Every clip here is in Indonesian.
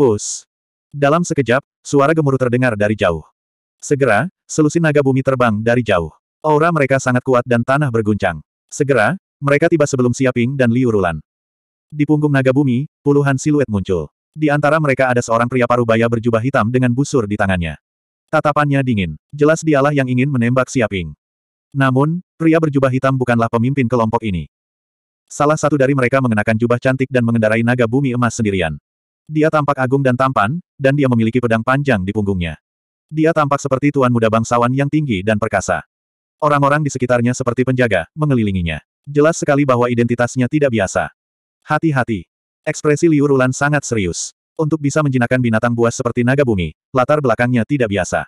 Us. Dalam sekejap, suara gemuruh terdengar dari jauh. Segera, selusin naga bumi terbang dari jauh. Aura mereka sangat kuat dan tanah berguncang. Segera, mereka tiba sebelum Siaping dan Liurulan. Di punggung naga bumi, puluhan siluet muncul. Di antara mereka ada seorang pria parubaya berjubah hitam dengan busur di tangannya. Tatapannya dingin. Jelas dialah yang ingin menembak Siaping. Namun, pria berjubah hitam bukanlah pemimpin kelompok ini. Salah satu dari mereka mengenakan jubah cantik dan mengendarai naga bumi emas sendirian. Dia tampak agung dan tampan, dan dia memiliki pedang panjang di punggungnya. Dia tampak seperti tuan muda bangsawan yang tinggi dan perkasa. Orang-orang di sekitarnya seperti penjaga, mengelilinginya. Jelas sekali bahwa identitasnya tidak biasa. Hati-hati. Ekspresi Liu Rulan sangat serius. Untuk bisa menjinakkan binatang buas seperti naga bumi, latar belakangnya tidak biasa.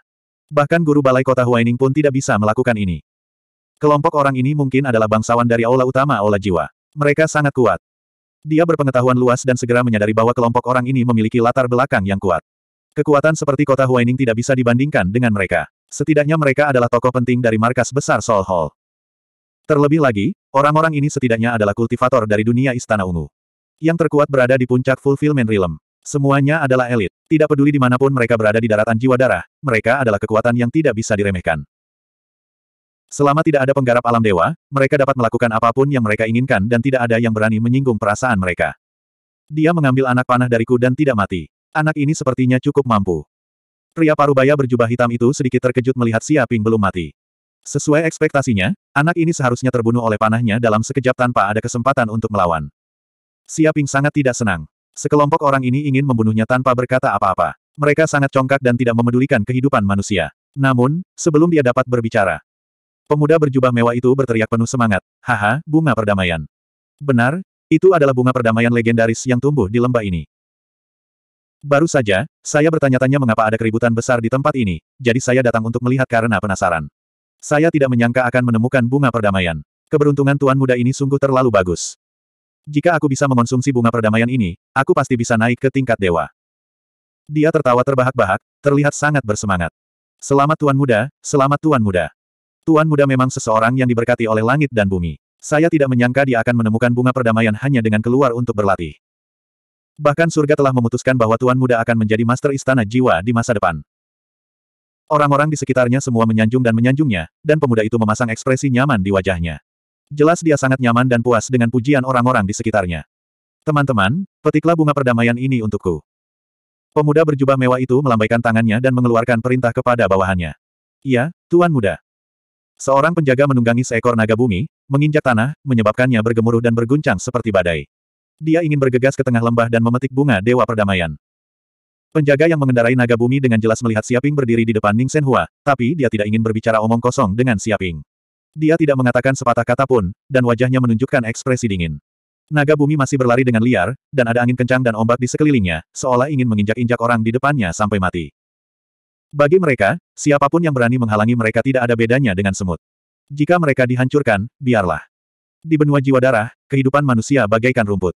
Bahkan guru balai kota Huaining pun tidak bisa melakukan ini. Kelompok orang ini mungkin adalah bangsawan dari aula utama aula jiwa. Mereka sangat kuat. Dia berpengetahuan luas dan segera menyadari bahwa kelompok orang ini memiliki latar belakang yang kuat. Kekuatan seperti kota Huaining tidak bisa dibandingkan dengan mereka. Setidaknya mereka adalah tokoh penting dari markas besar Soul Hall. Terlebih lagi, orang-orang ini setidaknya adalah kultivator dari dunia Istana Ungu. Yang terkuat berada di puncak Fulfillment Realm. Semuanya adalah elit. Tidak peduli dimanapun mereka berada di daratan jiwa darah, mereka adalah kekuatan yang tidak bisa diremehkan. Selama tidak ada penggarap alam dewa, mereka dapat melakukan apapun yang mereka inginkan dan tidak ada yang berani menyinggung perasaan mereka. Dia mengambil anak panah dariku dan tidak mati. Anak ini sepertinya cukup mampu. Pria parubaya berjubah hitam itu sedikit terkejut melihat Siaping belum mati. Sesuai ekspektasinya, anak ini seharusnya terbunuh oleh panahnya dalam sekejap tanpa ada kesempatan untuk melawan. Siaping sangat tidak senang. Sekelompok orang ini ingin membunuhnya tanpa berkata apa-apa. Mereka sangat congkak dan tidak memedulikan kehidupan manusia. Namun, sebelum dia dapat berbicara, Pemuda berjubah mewah itu berteriak penuh semangat, haha, bunga perdamaian. Benar, itu adalah bunga perdamaian legendaris yang tumbuh di lembah ini. Baru saja, saya bertanya-tanya mengapa ada keributan besar di tempat ini, jadi saya datang untuk melihat karena penasaran. Saya tidak menyangka akan menemukan bunga perdamaian. Keberuntungan tuan muda ini sungguh terlalu bagus. Jika aku bisa mengonsumsi bunga perdamaian ini, aku pasti bisa naik ke tingkat dewa. Dia tertawa terbahak-bahak, terlihat sangat bersemangat. Selamat tuan muda, selamat tuan muda. Tuan muda memang seseorang yang diberkati oleh langit dan bumi. Saya tidak menyangka dia akan menemukan bunga perdamaian hanya dengan keluar untuk berlatih. Bahkan surga telah memutuskan bahwa Tuan muda akan menjadi master istana jiwa di masa depan. Orang-orang di sekitarnya semua menyanjung dan menyanjungnya, dan pemuda itu memasang ekspresi nyaman di wajahnya. Jelas dia sangat nyaman dan puas dengan pujian orang-orang di sekitarnya. Teman-teman, petiklah bunga perdamaian ini untukku. Pemuda berjubah mewah itu melambaikan tangannya dan mengeluarkan perintah kepada bawahannya. Iya, Tuan Muda. Seorang penjaga menunggangi seekor naga bumi, menginjak tanah, menyebabkannya bergemuruh dan berguncang seperti badai. Dia ingin bergegas ke tengah lembah dan memetik bunga Dewa Perdamaian. Penjaga yang mengendarai naga bumi dengan jelas melihat Siaping berdiri di depan Ning Senhua, tapi dia tidak ingin berbicara omong kosong dengan Siaping. Dia tidak mengatakan sepatah kata pun, dan wajahnya menunjukkan ekspresi dingin. Naga bumi masih berlari dengan liar, dan ada angin kencang dan ombak di sekelilingnya, seolah ingin menginjak-injak orang di depannya sampai mati. Bagi mereka, siapapun yang berani menghalangi mereka tidak ada bedanya dengan semut. Jika mereka dihancurkan, biarlah. Di benua jiwa darah, kehidupan manusia bagaikan rumput.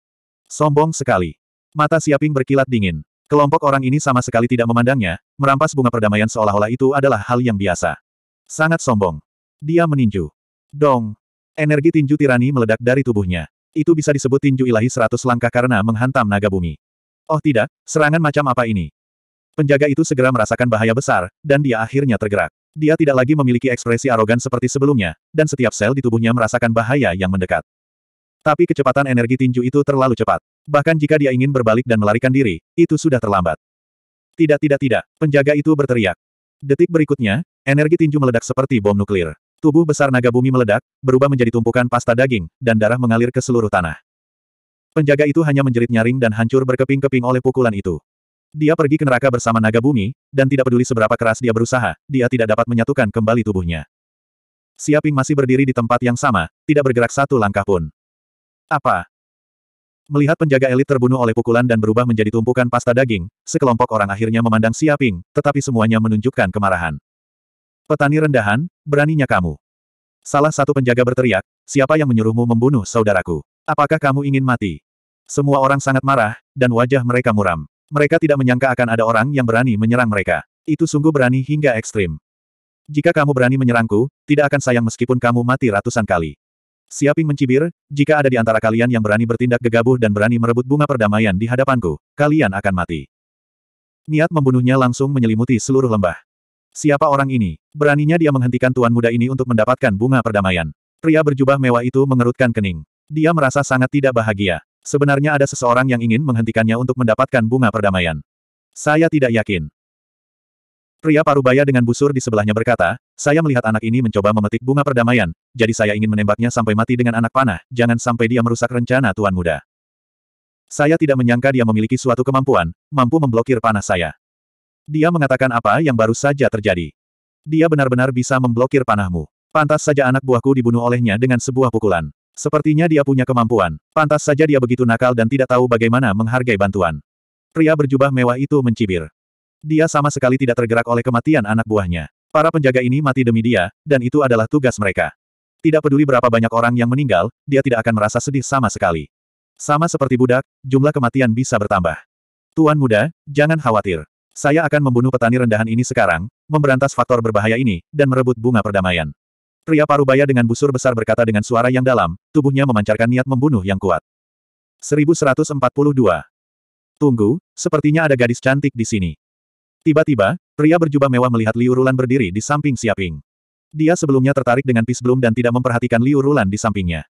Sombong sekali. Mata Siaping berkilat dingin. Kelompok orang ini sama sekali tidak memandangnya, merampas bunga perdamaian seolah-olah itu adalah hal yang biasa. Sangat sombong. Dia meninju. Dong. Energi tinju tirani meledak dari tubuhnya. Itu bisa disebut tinju ilahi seratus langkah karena menghantam naga bumi. Oh tidak, serangan macam apa ini? Penjaga itu segera merasakan bahaya besar, dan dia akhirnya tergerak. Dia tidak lagi memiliki ekspresi arogan seperti sebelumnya, dan setiap sel di tubuhnya merasakan bahaya yang mendekat. Tapi kecepatan energi tinju itu terlalu cepat. Bahkan jika dia ingin berbalik dan melarikan diri, itu sudah terlambat. Tidak tidak tidak, penjaga itu berteriak. Detik berikutnya, energi tinju meledak seperti bom nuklir. Tubuh besar naga bumi meledak, berubah menjadi tumpukan pasta daging, dan darah mengalir ke seluruh tanah. Penjaga itu hanya menjerit nyaring dan hancur berkeping-keping oleh pukulan itu. Dia pergi ke neraka bersama naga bumi, dan tidak peduli seberapa keras dia berusaha, dia tidak dapat menyatukan kembali tubuhnya. Siaping masih berdiri di tempat yang sama, tidak bergerak satu langkah pun. Apa? Melihat penjaga elit terbunuh oleh pukulan dan berubah menjadi tumpukan pasta daging, sekelompok orang akhirnya memandang Siaping, tetapi semuanya menunjukkan kemarahan. Petani rendahan, beraninya kamu. Salah satu penjaga berteriak, siapa yang menyuruhmu membunuh saudaraku? Apakah kamu ingin mati? Semua orang sangat marah, dan wajah mereka muram. Mereka tidak menyangka akan ada orang yang berani menyerang mereka. Itu sungguh berani hingga ekstrim. Jika kamu berani menyerangku, tidak akan sayang meskipun kamu mati ratusan kali. Siaping mencibir, jika ada di antara kalian yang berani bertindak gegabah dan berani merebut bunga perdamaian di hadapanku, kalian akan mati. Niat membunuhnya langsung menyelimuti seluruh lembah. Siapa orang ini? Beraninya dia menghentikan tuan muda ini untuk mendapatkan bunga perdamaian. Pria berjubah mewah itu mengerutkan kening. Dia merasa sangat tidak bahagia. Sebenarnya ada seseorang yang ingin menghentikannya untuk mendapatkan bunga perdamaian. Saya tidak yakin. Pria parubaya dengan busur di sebelahnya berkata, saya melihat anak ini mencoba memetik bunga perdamaian, jadi saya ingin menembaknya sampai mati dengan anak panah, jangan sampai dia merusak rencana Tuan Muda. Saya tidak menyangka dia memiliki suatu kemampuan, mampu memblokir panah saya. Dia mengatakan apa yang baru saja terjadi. Dia benar-benar bisa memblokir panahmu. Pantas saja anak buahku dibunuh olehnya dengan sebuah pukulan. Sepertinya dia punya kemampuan, pantas saja dia begitu nakal dan tidak tahu bagaimana menghargai bantuan. Pria berjubah mewah itu mencibir. Dia sama sekali tidak tergerak oleh kematian anak buahnya. Para penjaga ini mati demi dia, dan itu adalah tugas mereka. Tidak peduli berapa banyak orang yang meninggal, dia tidak akan merasa sedih sama sekali. Sama seperti budak, jumlah kematian bisa bertambah. Tuan muda, jangan khawatir. Saya akan membunuh petani rendahan ini sekarang, memberantas faktor berbahaya ini, dan merebut bunga perdamaian. Pria parubaya dengan busur besar berkata dengan suara yang dalam, tubuhnya memancarkan niat membunuh yang kuat. 1142. Tunggu, sepertinya ada gadis cantik di sini. Tiba-tiba, pria berjubah mewah melihat Liu Rulan berdiri di samping Siaping. Dia sebelumnya tertarik dengan Pis Bloom dan tidak memperhatikan Liu Rulan di sampingnya.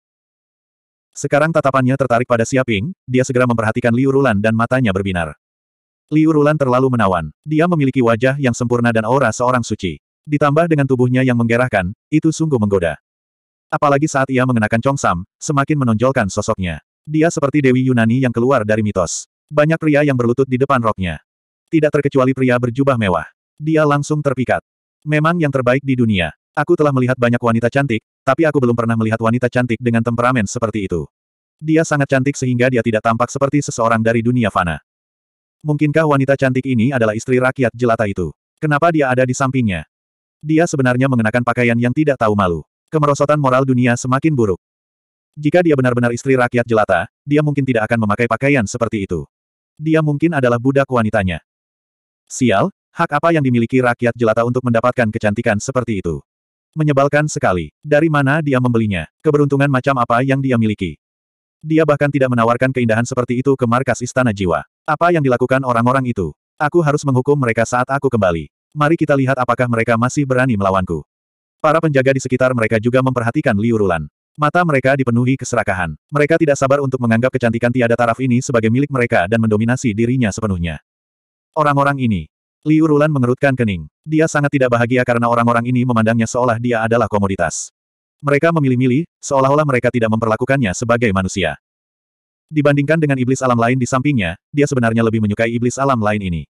Sekarang tatapannya tertarik pada Siaping, dia segera memperhatikan Liu Rulan dan matanya berbinar. Liu Rulan terlalu menawan. Dia memiliki wajah yang sempurna dan aura seorang suci. Ditambah dengan tubuhnya yang menggerahkan, itu sungguh menggoda. Apalagi saat ia mengenakan congsam, semakin menonjolkan sosoknya. Dia seperti Dewi Yunani yang keluar dari mitos. Banyak pria yang berlutut di depan roknya. Tidak terkecuali pria berjubah mewah. Dia langsung terpikat. Memang yang terbaik di dunia. Aku telah melihat banyak wanita cantik, tapi aku belum pernah melihat wanita cantik dengan temperamen seperti itu. Dia sangat cantik sehingga dia tidak tampak seperti seseorang dari dunia fana. Mungkinkah wanita cantik ini adalah istri rakyat jelata itu? Kenapa dia ada di sampingnya? Dia sebenarnya mengenakan pakaian yang tidak tahu malu. Kemerosotan moral dunia semakin buruk. Jika dia benar-benar istri rakyat jelata, dia mungkin tidak akan memakai pakaian seperti itu. Dia mungkin adalah budak wanitanya. Sial, hak apa yang dimiliki rakyat jelata untuk mendapatkan kecantikan seperti itu? Menyebalkan sekali. Dari mana dia membelinya? Keberuntungan macam apa yang dia miliki? Dia bahkan tidak menawarkan keindahan seperti itu ke markas istana jiwa. Apa yang dilakukan orang-orang itu? Aku harus menghukum mereka saat aku kembali. Mari kita lihat apakah mereka masih berani melawanku. Para penjaga di sekitar mereka juga memperhatikan Liu Rulan. Mata mereka dipenuhi keserakahan. Mereka tidak sabar untuk menganggap kecantikan tiada taraf ini sebagai milik mereka dan mendominasi dirinya sepenuhnya. Orang-orang ini. Liu Rulan mengerutkan kening. Dia sangat tidak bahagia karena orang-orang ini memandangnya seolah dia adalah komoditas. Mereka memilih-milih, seolah-olah mereka tidak memperlakukannya sebagai manusia. Dibandingkan dengan iblis alam lain di sampingnya, dia sebenarnya lebih menyukai iblis alam lain ini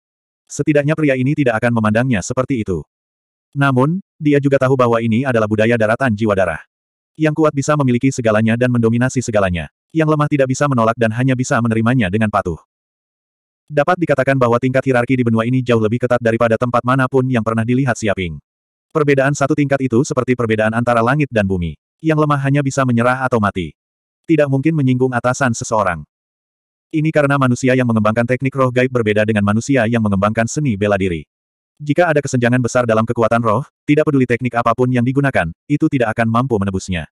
setidaknya pria ini tidak akan memandangnya seperti itu. Namun, dia juga tahu bahwa ini adalah budaya daratan jiwa darah. Yang kuat bisa memiliki segalanya dan mendominasi segalanya. Yang lemah tidak bisa menolak dan hanya bisa menerimanya dengan patuh. Dapat dikatakan bahwa tingkat hierarki di benua ini jauh lebih ketat daripada tempat manapun yang pernah dilihat Siaping. Perbedaan satu tingkat itu seperti perbedaan antara langit dan bumi. Yang lemah hanya bisa menyerah atau mati. Tidak mungkin menyinggung atasan seseorang. Ini karena manusia yang mengembangkan teknik roh gaib berbeda dengan manusia yang mengembangkan seni bela diri. Jika ada kesenjangan besar dalam kekuatan roh, tidak peduli teknik apapun yang digunakan, itu tidak akan mampu menebusnya.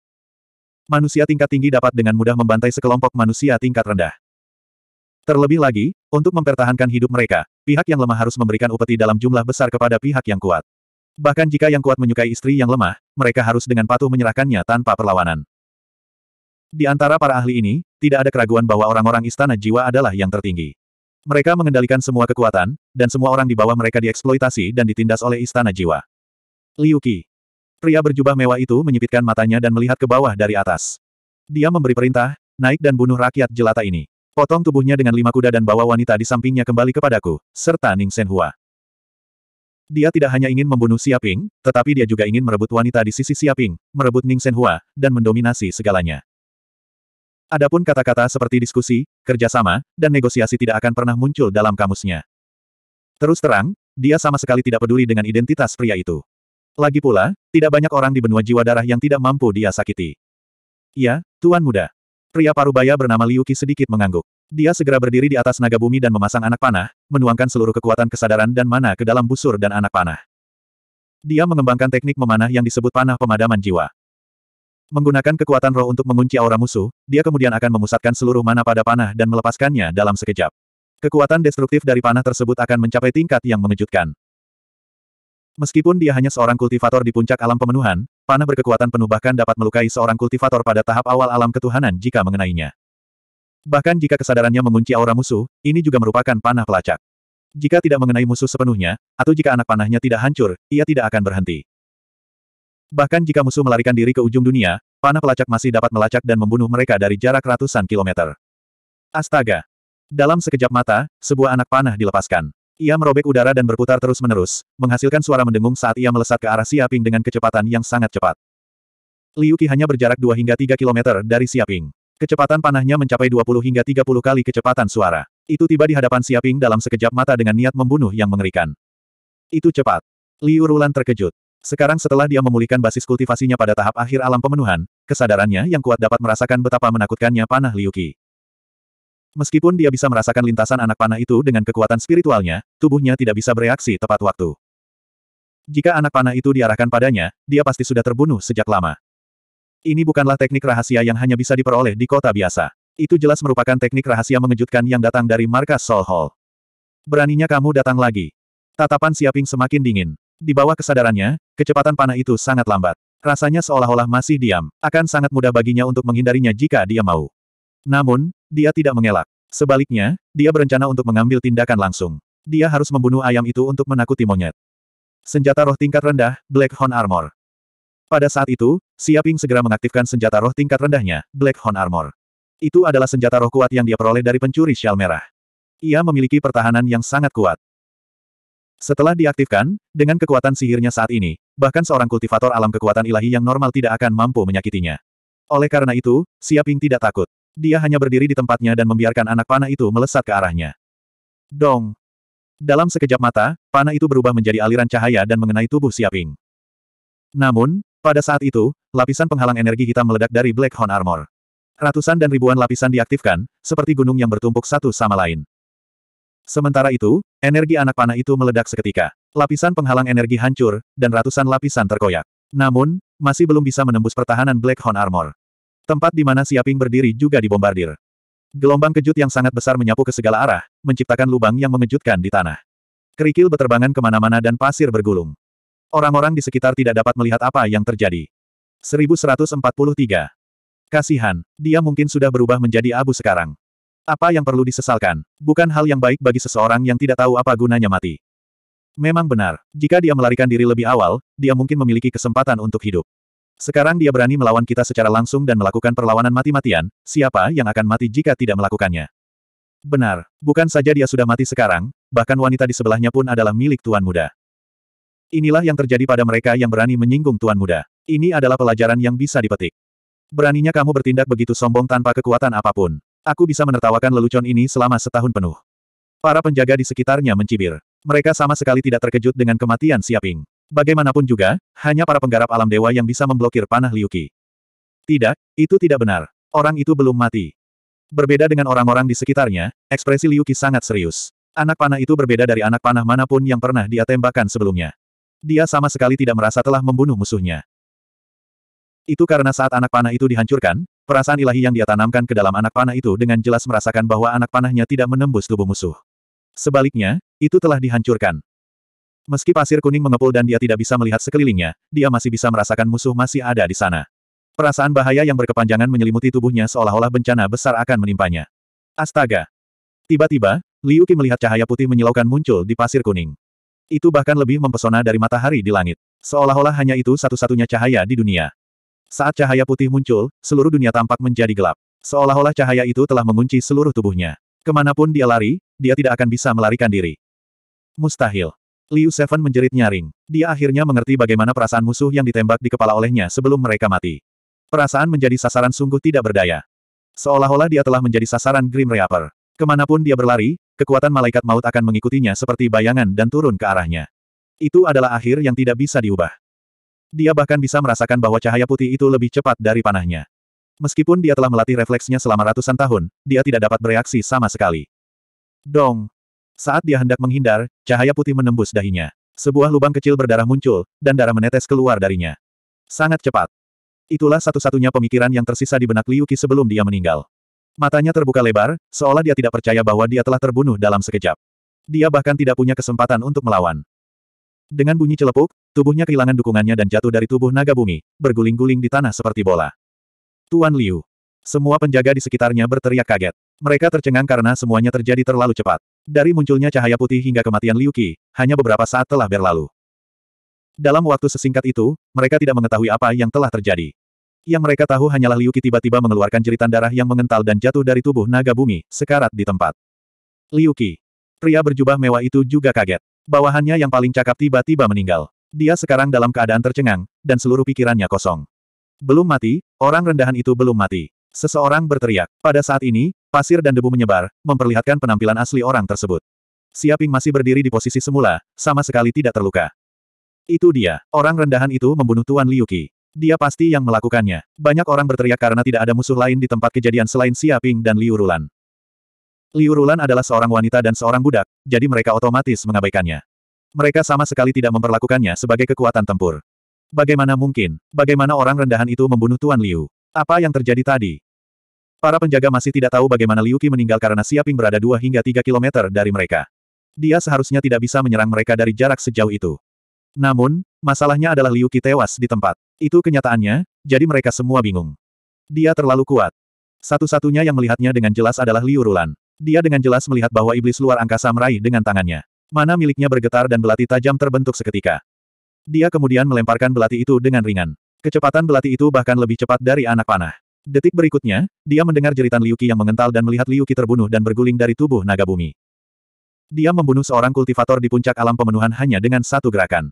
Manusia tingkat tinggi dapat dengan mudah membantai sekelompok manusia tingkat rendah. Terlebih lagi, untuk mempertahankan hidup mereka, pihak yang lemah harus memberikan upeti dalam jumlah besar kepada pihak yang kuat. Bahkan jika yang kuat menyukai istri yang lemah, mereka harus dengan patuh menyerahkannya tanpa perlawanan. Di antara para ahli ini, tidak ada keraguan bahwa orang-orang istana jiwa adalah yang tertinggi. Mereka mengendalikan semua kekuatan, dan semua orang di bawah mereka dieksploitasi dan ditindas oleh istana jiwa. Liu Qi. Pria berjubah mewah itu menyipitkan matanya dan melihat ke bawah dari atas. Dia memberi perintah, naik dan bunuh rakyat jelata ini. Potong tubuhnya dengan lima kuda dan bawa wanita di sampingnya kembali kepadaku, serta Ning Shen Hua. Dia tidak hanya ingin membunuh Siaping, tetapi dia juga ingin merebut wanita di sisi Siaping, merebut Ning Shen Hua, dan mendominasi segalanya. Adapun kata-kata seperti diskusi, kerjasama, dan negosiasi tidak akan pernah muncul dalam kamusnya. Terus terang, dia sama sekali tidak peduli dengan identitas pria itu. Lagi pula, tidak banyak orang di benua jiwa darah yang tidak mampu dia sakiti. Ya, Tuan Muda. Pria parubaya bernama Liuki sedikit mengangguk. Dia segera berdiri di atas naga bumi dan memasang anak panah, menuangkan seluruh kekuatan kesadaran dan mana ke dalam busur dan anak panah. Dia mengembangkan teknik memanah yang disebut panah pemadaman jiwa. Menggunakan kekuatan roh untuk mengunci aura musuh, dia kemudian akan memusatkan seluruh mana pada panah dan melepaskannya dalam sekejap. Kekuatan destruktif dari panah tersebut akan mencapai tingkat yang mengejutkan. Meskipun dia hanya seorang kultivator di puncak alam pemenuhan, panah berkekuatan penuh bahkan dapat melukai seorang kultivator pada tahap awal alam ketuhanan jika mengenainya. Bahkan jika kesadarannya mengunci aura musuh, ini juga merupakan panah pelacak. Jika tidak mengenai musuh sepenuhnya, atau jika anak panahnya tidak hancur, ia tidak akan berhenti. Bahkan jika musuh melarikan diri ke ujung dunia, panah pelacak masih dapat melacak dan membunuh mereka dari jarak ratusan kilometer. Astaga! Dalam sekejap mata, sebuah anak panah dilepaskan. Ia merobek udara dan berputar terus-menerus, menghasilkan suara mendengung saat ia melesat ke arah Siaping dengan kecepatan yang sangat cepat. Liu Qi hanya berjarak 2 hingga 3 kilometer dari Siaping. Kecepatan panahnya mencapai 20 hingga 30 kali kecepatan suara. Itu tiba di hadapan Siaping dalam sekejap mata dengan niat membunuh yang mengerikan. Itu cepat. Liu Rulan terkejut. Sekarang setelah dia memulihkan basis kultivasinya pada tahap akhir alam pemenuhan, kesadarannya yang kuat dapat merasakan betapa menakutkannya panah Qi. Meskipun dia bisa merasakan lintasan anak panah itu dengan kekuatan spiritualnya, tubuhnya tidak bisa bereaksi tepat waktu. Jika anak panah itu diarahkan padanya, dia pasti sudah terbunuh sejak lama. Ini bukanlah teknik rahasia yang hanya bisa diperoleh di kota biasa. Itu jelas merupakan teknik rahasia mengejutkan yang datang dari markas Soul Hall. Beraninya kamu datang lagi. Tatapan Siaping semakin dingin. Di bawah kesadarannya, kecepatan panah itu sangat lambat. Rasanya seolah-olah masih diam. Akan sangat mudah baginya untuk menghindarinya jika dia mau. Namun, dia tidak mengelak. Sebaliknya, dia berencana untuk mengambil tindakan langsung. Dia harus membunuh ayam itu untuk menakuti monyet. Senjata roh tingkat rendah, Black Horn Armor. Pada saat itu, Siaping segera mengaktifkan senjata roh tingkat rendahnya, Black Horn Armor. Itu adalah senjata roh kuat yang dia peroleh dari pencuri shell merah. Ia memiliki pertahanan yang sangat kuat. Setelah diaktifkan, dengan kekuatan sihirnya saat ini, bahkan seorang kultivator alam kekuatan ilahi yang normal tidak akan mampu menyakitinya. Oleh karena itu, Siaping tidak takut. Dia hanya berdiri di tempatnya dan membiarkan anak panah itu melesat ke arahnya. Dong! Dalam sekejap mata, panah itu berubah menjadi aliran cahaya dan mengenai tubuh Siaping. Namun, pada saat itu, lapisan penghalang energi hitam meledak dari Black Horn Armor. Ratusan dan ribuan lapisan diaktifkan, seperti gunung yang bertumpuk satu sama lain. Sementara itu, energi anak panah itu meledak seketika. Lapisan penghalang energi hancur, dan ratusan lapisan terkoyak. Namun, masih belum bisa menembus pertahanan Black Horn Armor. Tempat di mana Siaping berdiri juga dibombardir. Gelombang kejut yang sangat besar menyapu ke segala arah, menciptakan lubang yang mengejutkan di tanah. Kerikil berterbangan kemana-mana dan pasir bergulung. Orang-orang di sekitar tidak dapat melihat apa yang terjadi. 1143. Kasihan, dia mungkin sudah berubah menjadi abu sekarang. Apa yang perlu disesalkan? Bukan hal yang baik bagi seseorang yang tidak tahu apa gunanya mati. Memang benar, jika dia melarikan diri lebih awal, dia mungkin memiliki kesempatan untuk hidup. Sekarang dia berani melawan kita secara langsung dan melakukan perlawanan mati-matian, siapa yang akan mati jika tidak melakukannya? Benar, bukan saja dia sudah mati sekarang, bahkan wanita di sebelahnya pun adalah milik Tuan Muda. Inilah yang terjadi pada mereka yang berani menyinggung Tuan Muda. Ini adalah pelajaran yang bisa dipetik. Beraninya kamu bertindak begitu sombong tanpa kekuatan apapun. Aku bisa menertawakan lelucon ini selama setahun penuh. Para penjaga di sekitarnya mencibir. Mereka sama sekali tidak terkejut dengan kematian Siaping. Bagaimanapun juga, hanya para penggarap alam dewa yang bisa memblokir panah Liuki. Tidak, itu tidak benar. Orang itu belum mati. Berbeda dengan orang-orang di sekitarnya, ekspresi Liuki sangat serius. Anak panah itu berbeda dari anak panah manapun yang pernah dia tembakan sebelumnya. Dia sama sekali tidak merasa telah membunuh musuhnya. Itu karena saat anak panah itu dihancurkan, perasaan ilahi yang dia tanamkan ke dalam anak panah itu dengan jelas merasakan bahwa anak panahnya tidak menembus tubuh musuh. Sebaliknya, itu telah dihancurkan. Meski pasir kuning mengepul dan dia tidak bisa melihat sekelilingnya, dia masih bisa merasakan musuh masih ada di sana. Perasaan bahaya yang berkepanjangan menyelimuti tubuhnya seolah-olah bencana besar akan menimpanya. Astaga! Tiba-tiba, Liu Qi melihat cahaya putih menyilaukan muncul di pasir kuning. Itu bahkan lebih mempesona dari matahari di langit. Seolah-olah hanya itu satu-satunya cahaya di dunia. Saat cahaya putih muncul, seluruh dunia tampak menjadi gelap. Seolah-olah cahaya itu telah mengunci seluruh tubuhnya. Kemanapun dia lari, dia tidak akan bisa melarikan diri. Mustahil. Liu Seven menjerit nyaring. Dia akhirnya mengerti bagaimana perasaan musuh yang ditembak di kepala olehnya sebelum mereka mati. Perasaan menjadi sasaran sungguh tidak berdaya. Seolah-olah dia telah menjadi sasaran Grim Reaper. Kemanapun dia berlari, kekuatan malaikat maut akan mengikutinya seperti bayangan dan turun ke arahnya. Itu adalah akhir yang tidak bisa diubah. Dia bahkan bisa merasakan bahwa cahaya putih itu lebih cepat dari panahnya. Meskipun dia telah melatih refleksnya selama ratusan tahun, dia tidak dapat bereaksi sama sekali. Dong! Saat dia hendak menghindar, cahaya putih menembus dahinya. Sebuah lubang kecil berdarah muncul, dan darah menetes keluar darinya. Sangat cepat. Itulah satu-satunya pemikiran yang tersisa di benak Liu Qi sebelum dia meninggal. Matanya terbuka lebar, seolah dia tidak percaya bahwa dia telah terbunuh dalam sekejap. Dia bahkan tidak punya kesempatan untuk melawan. Dengan bunyi celepuk, Tubuhnya kehilangan dukungannya dan jatuh dari tubuh naga bumi, berguling-guling di tanah seperti bola. Tuan Liu. Semua penjaga di sekitarnya berteriak kaget. Mereka tercengang karena semuanya terjadi terlalu cepat. Dari munculnya cahaya putih hingga kematian Liu Qi, hanya beberapa saat telah berlalu. Dalam waktu sesingkat itu, mereka tidak mengetahui apa yang telah terjadi. Yang mereka tahu hanyalah Liu Qi tiba-tiba mengeluarkan jeritan darah yang mengental dan jatuh dari tubuh naga bumi, sekarat di tempat. Liu Qi. Pria berjubah mewah itu juga kaget. Bawahannya yang paling cakap tiba-tiba meninggal. Dia sekarang dalam keadaan tercengang, dan seluruh pikirannya kosong. Belum mati, orang rendahan itu belum mati. Seseorang berteriak. Pada saat ini, pasir dan debu menyebar, memperlihatkan penampilan asli orang tersebut. Siaping masih berdiri di posisi semula, sama sekali tidak terluka. Itu dia, orang rendahan itu membunuh Tuan Liuki. Dia pasti yang melakukannya. Banyak orang berteriak karena tidak ada musuh lain di tempat kejadian selain Siaping dan Liu Rulan. Liu Rulan adalah seorang wanita dan seorang budak, jadi mereka otomatis mengabaikannya. Mereka sama sekali tidak memperlakukannya sebagai kekuatan tempur. Bagaimana mungkin? Bagaimana orang rendahan itu membunuh Tuan Liu? Apa yang terjadi tadi? Para penjaga masih tidak tahu bagaimana Liu Qi meninggal karena Siaping berada 2 hingga 3 kilometer dari mereka. Dia seharusnya tidak bisa menyerang mereka dari jarak sejauh itu. Namun, masalahnya adalah Liu Qi tewas di tempat. Itu kenyataannya, jadi mereka semua bingung. Dia terlalu kuat. Satu-satunya yang melihatnya dengan jelas adalah Liu Rulan. Dia dengan jelas melihat bahwa iblis luar angkasa meraih dengan tangannya. Mana miliknya bergetar dan belati tajam terbentuk seketika. Dia kemudian melemparkan belati itu dengan ringan. Kecepatan belati itu bahkan lebih cepat dari anak panah. Detik berikutnya, dia mendengar jeritan Liuki yang mengental dan melihat Liuki terbunuh dan berguling dari tubuh naga bumi. Dia membunuh seorang kultivator di puncak alam pemenuhan hanya dengan satu gerakan.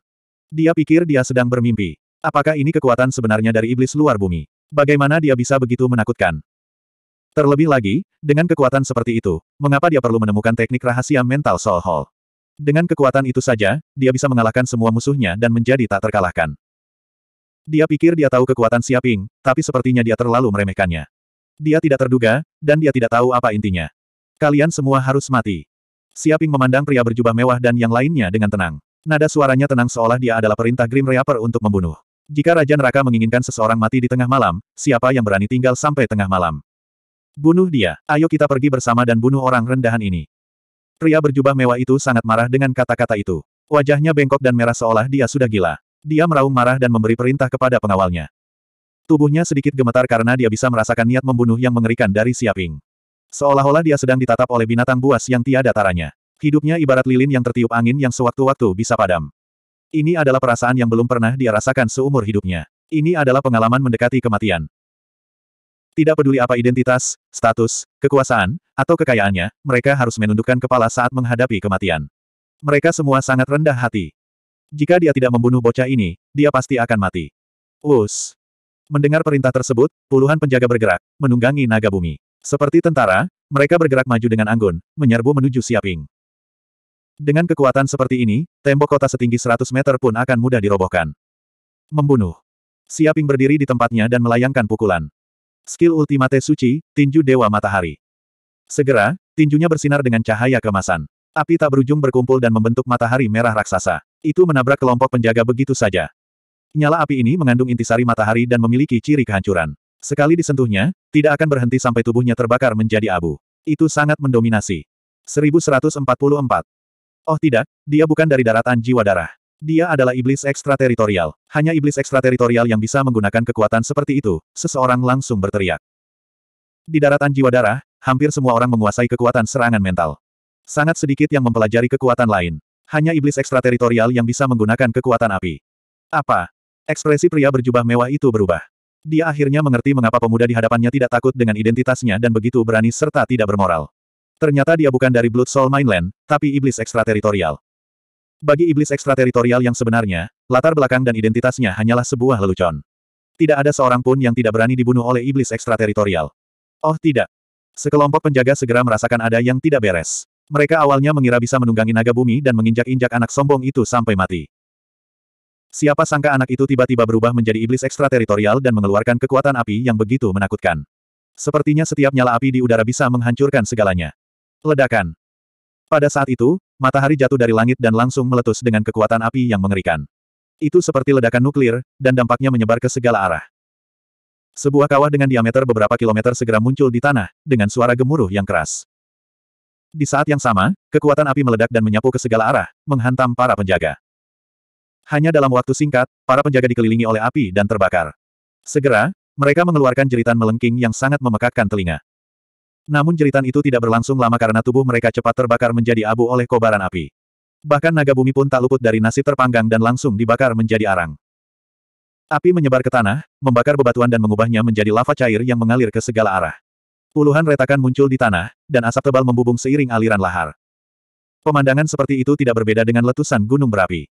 Dia pikir dia sedang bermimpi. Apakah ini kekuatan sebenarnya dari iblis luar bumi? Bagaimana dia bisa begitu menakutkan? Terlebih lagi, dengan kekuatan seperti itu, mengapa dia perlu menemukan teknik rahasia mental Soul Hall? Dengan kekuatan itu saja, dia bisa mengalahkan semua musuhnya dan menjadi tak terkalahkan. Dia pikir dia tahu kekuatan Siaping, tapi sepertinya dia terlalu meremehkannya. Dia tidak terduga, dan dia tidak tahu apa intinya. Kalian semua harus mati. Siaping memandang pria berjubah mewah dan yang lainnya dengan tenang. Nada suaranya tenang seolah dia adalah perintah Grim Reaper untuk membunuh. Jika Raja Neraka menginginkan seseorang mati di tengah malam, siapa yang berani tinggal sampai tengah malam? Bunuh dia, ayo kita pergi bersama dan bunuh orang rendahan ini. Pria berjubah mewah itu sangat marah dengan kata-kata itu. Wajahnya bengkok dan merah seolah dia sudah gila. Dia meraung marah dan memberi perintah kepada pengawalnya. Tubuhnya sedikit gemetar karena dia bisa merasakan niat membunuh yang mengerikan dari Siaping. Seolah-olah dia sedang ditatap oleh binatang buas yang tiada taranya. Hidupnya ibarat lilin yang tertiup angin yang sewaktu-waktu bisa padam. Ini adalah perasaan yang belum pernah dia rasakan seumur hidupnya. Ini adalah pengalaman mendekati kematian. Tidak peduli apa identitas, status, kekuasaan, atau kekayaannya, mereka harus menundukkan kepala saat menghadapi kematian. Mereka semua sangat rendah hati. Jika dia tidak membunuh bocah ini, dia pasti akan mati. Us. Mendengar perintah tersebut, puluhan penjaga bergerak, menunggangi naga bumi. Seperti tentara, mereka bergerak maju dengan anggun, menyerbu menuju Siaping. Dengan kekuatan seperti ini, tembok kota setinggi 100 meter pun akan mudah dirobohkan. Membunuh. Siaping berdiri di tempatnya dan melayangkan pukulan. Skill Ultimate Suci, Tinju Dewa Matahari. Segera, tinjunya bersinar dengan cahaya kemasan. Api tak berujung berkumpul dan membentuk matahari merah raksasa. Itu menabrak kelompok penjaga begitu saja. Nyala api ini mengandung intisari matahari dan memiliki ciri kehancuran. Sekali disentuhnya, tidak akan berhenti sampai tubuhnya terbakar menjadi abu. Itu sangat mendominasi. 1144. Oh tidak, dia bukan dari daratan jiwa darah. Dia adalah iblis ekstrateritorial. Hanya iblis ekstrateritorial yang bisa menggunakan kekuatan seperti itu, seseorang langsung berteriak. Di daratan jiwa darah, hampir semua orang menguasai kekuatan serangan mental. Sangat sedikit yang mempelajari kekuatan lain. Hanya iblis ekstrateritorial yang bisa menggunakan kekuatan api. Apa? Ekspresi pria berjubah mewah itu berubah. Dia akhirnya mengerti mengapa pemuda di hadapannya tidak takut dengan identitasnya dan begitu berani serta tidak bermoral. Ternyata dia bukan dari Blood Soul Mainland, tapi iblis ekstrateritorial. Bagi iblis ekstrateritorial yang sebenarnya, latar belakang dan identitasnya hanyalah sebuah lelucon. Tidak ada seorang pun yang tidak berani dibunuh oleh iblis ekstrateritorial. Oh tidak, Sekelompok penjaga segera merasakan ada yang tidak beres. Mereka awalnya mengira bisa menunggangi naga bumi dan menginjak-injak anak sombong itu sampai mati. Siapa sangka anak itu tiba-tiba berubah menjadi iblis ekstrateritorial dan mengeluarkan kekuatan api yang begitu menakutkan. Sepertinya setiap nyala api di udara bisa menghancurkan segalanya. Ledakan. Pada saat itu, matahari jatuh dari langit dan langsung meletus dengan kekuatan api yang mengerikan. Itu seperti ledakan nuklir, dan dampaknya menyebar ke segala arah. Sebuah kawah dengan diameter beberapa kilometer segera muncul di tanah, dengan suara gemuruh yang keras. Di saat yang sama, kekuatan api meledak dan menyapu ke segala arah, menghantam para penjaga. Hanya dalam waktu singkat, para penjaga dikelilingi oleh api dan terbakar. Segera, mereka mengeluarkan jeritan melengking yang sangat memekakkan telinga. Namun jeritan itu tidak berlangsung lama karena tubuh mereka cepat terbakar menjadi abu oleh kobaran api. Bahkan naga bumi pun tak luput dari nasib terpanggang dan langsung dibakar menjadi arang. Api menyebar ke tanah, membakar bebatuan dan mengubahnya menjadi lava cair yang mengalir ke segala arah. Puluhan retakan muncul di tanah, dan asap tebal membubung seiring aliran lahar. Pemandangan seperti itu tidak berbeda dengan letusan gunung berapi.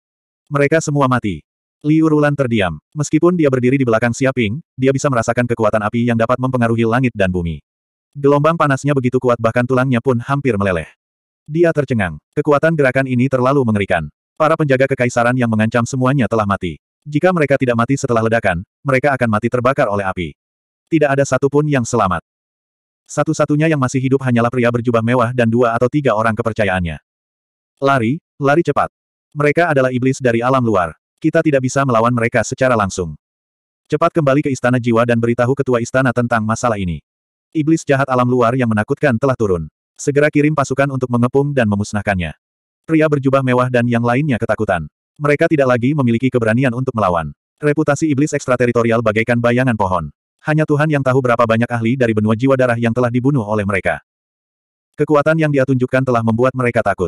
Mereka semua mati. Liu Rulan terdiam. Meskipun dia berdiri di belakang Siaping, dia bisa merasakan kekuatan api yang dapat mempengaruhi langit dan bumi. Gelombang panasnya begitu kuat bahkan tulangnya pun hampir meleleh. Dia tercengang. Kekuatan gerakan ini terlalu mengerikan. Para penjaga kekaisaran yang mengancam semuanya telah mati. Jika mereka tidak mati setelah ledakan, mereka akan mati terbakar oleh api. Tidak ada satupun yang selamat. Satu-satunya yang masih hidup hanyalah pria berjubah mewah dan dua atau tiga orang kepercayaannya. Lari, lari cepat. Mereka adalah iblis dari alam luar. Kita tidak bisa melawan mereka secara langsung. Cepat kembali ke istana jiwa dan beritahu ketua istana tentang masalah ini. Iblis jahat alam luar yang menakutkan telah turun. Segera kirim pasukan untuk mengepung dan memusnahkannya. Pria berjubah mewah dan yang lainnya ketakutan. Mereka tidak lagi memiliki keberanian untuk melawan. Reputasi iblis ekstrateritorial bagaikan bayangan pohon. Hanya Tuhan yang tahu berapa banyak ahli dari benua jiwa darah yang telah dibunuh oleh mereka. Kekuatan yang dia tunjukkan telah membuat mereka takut.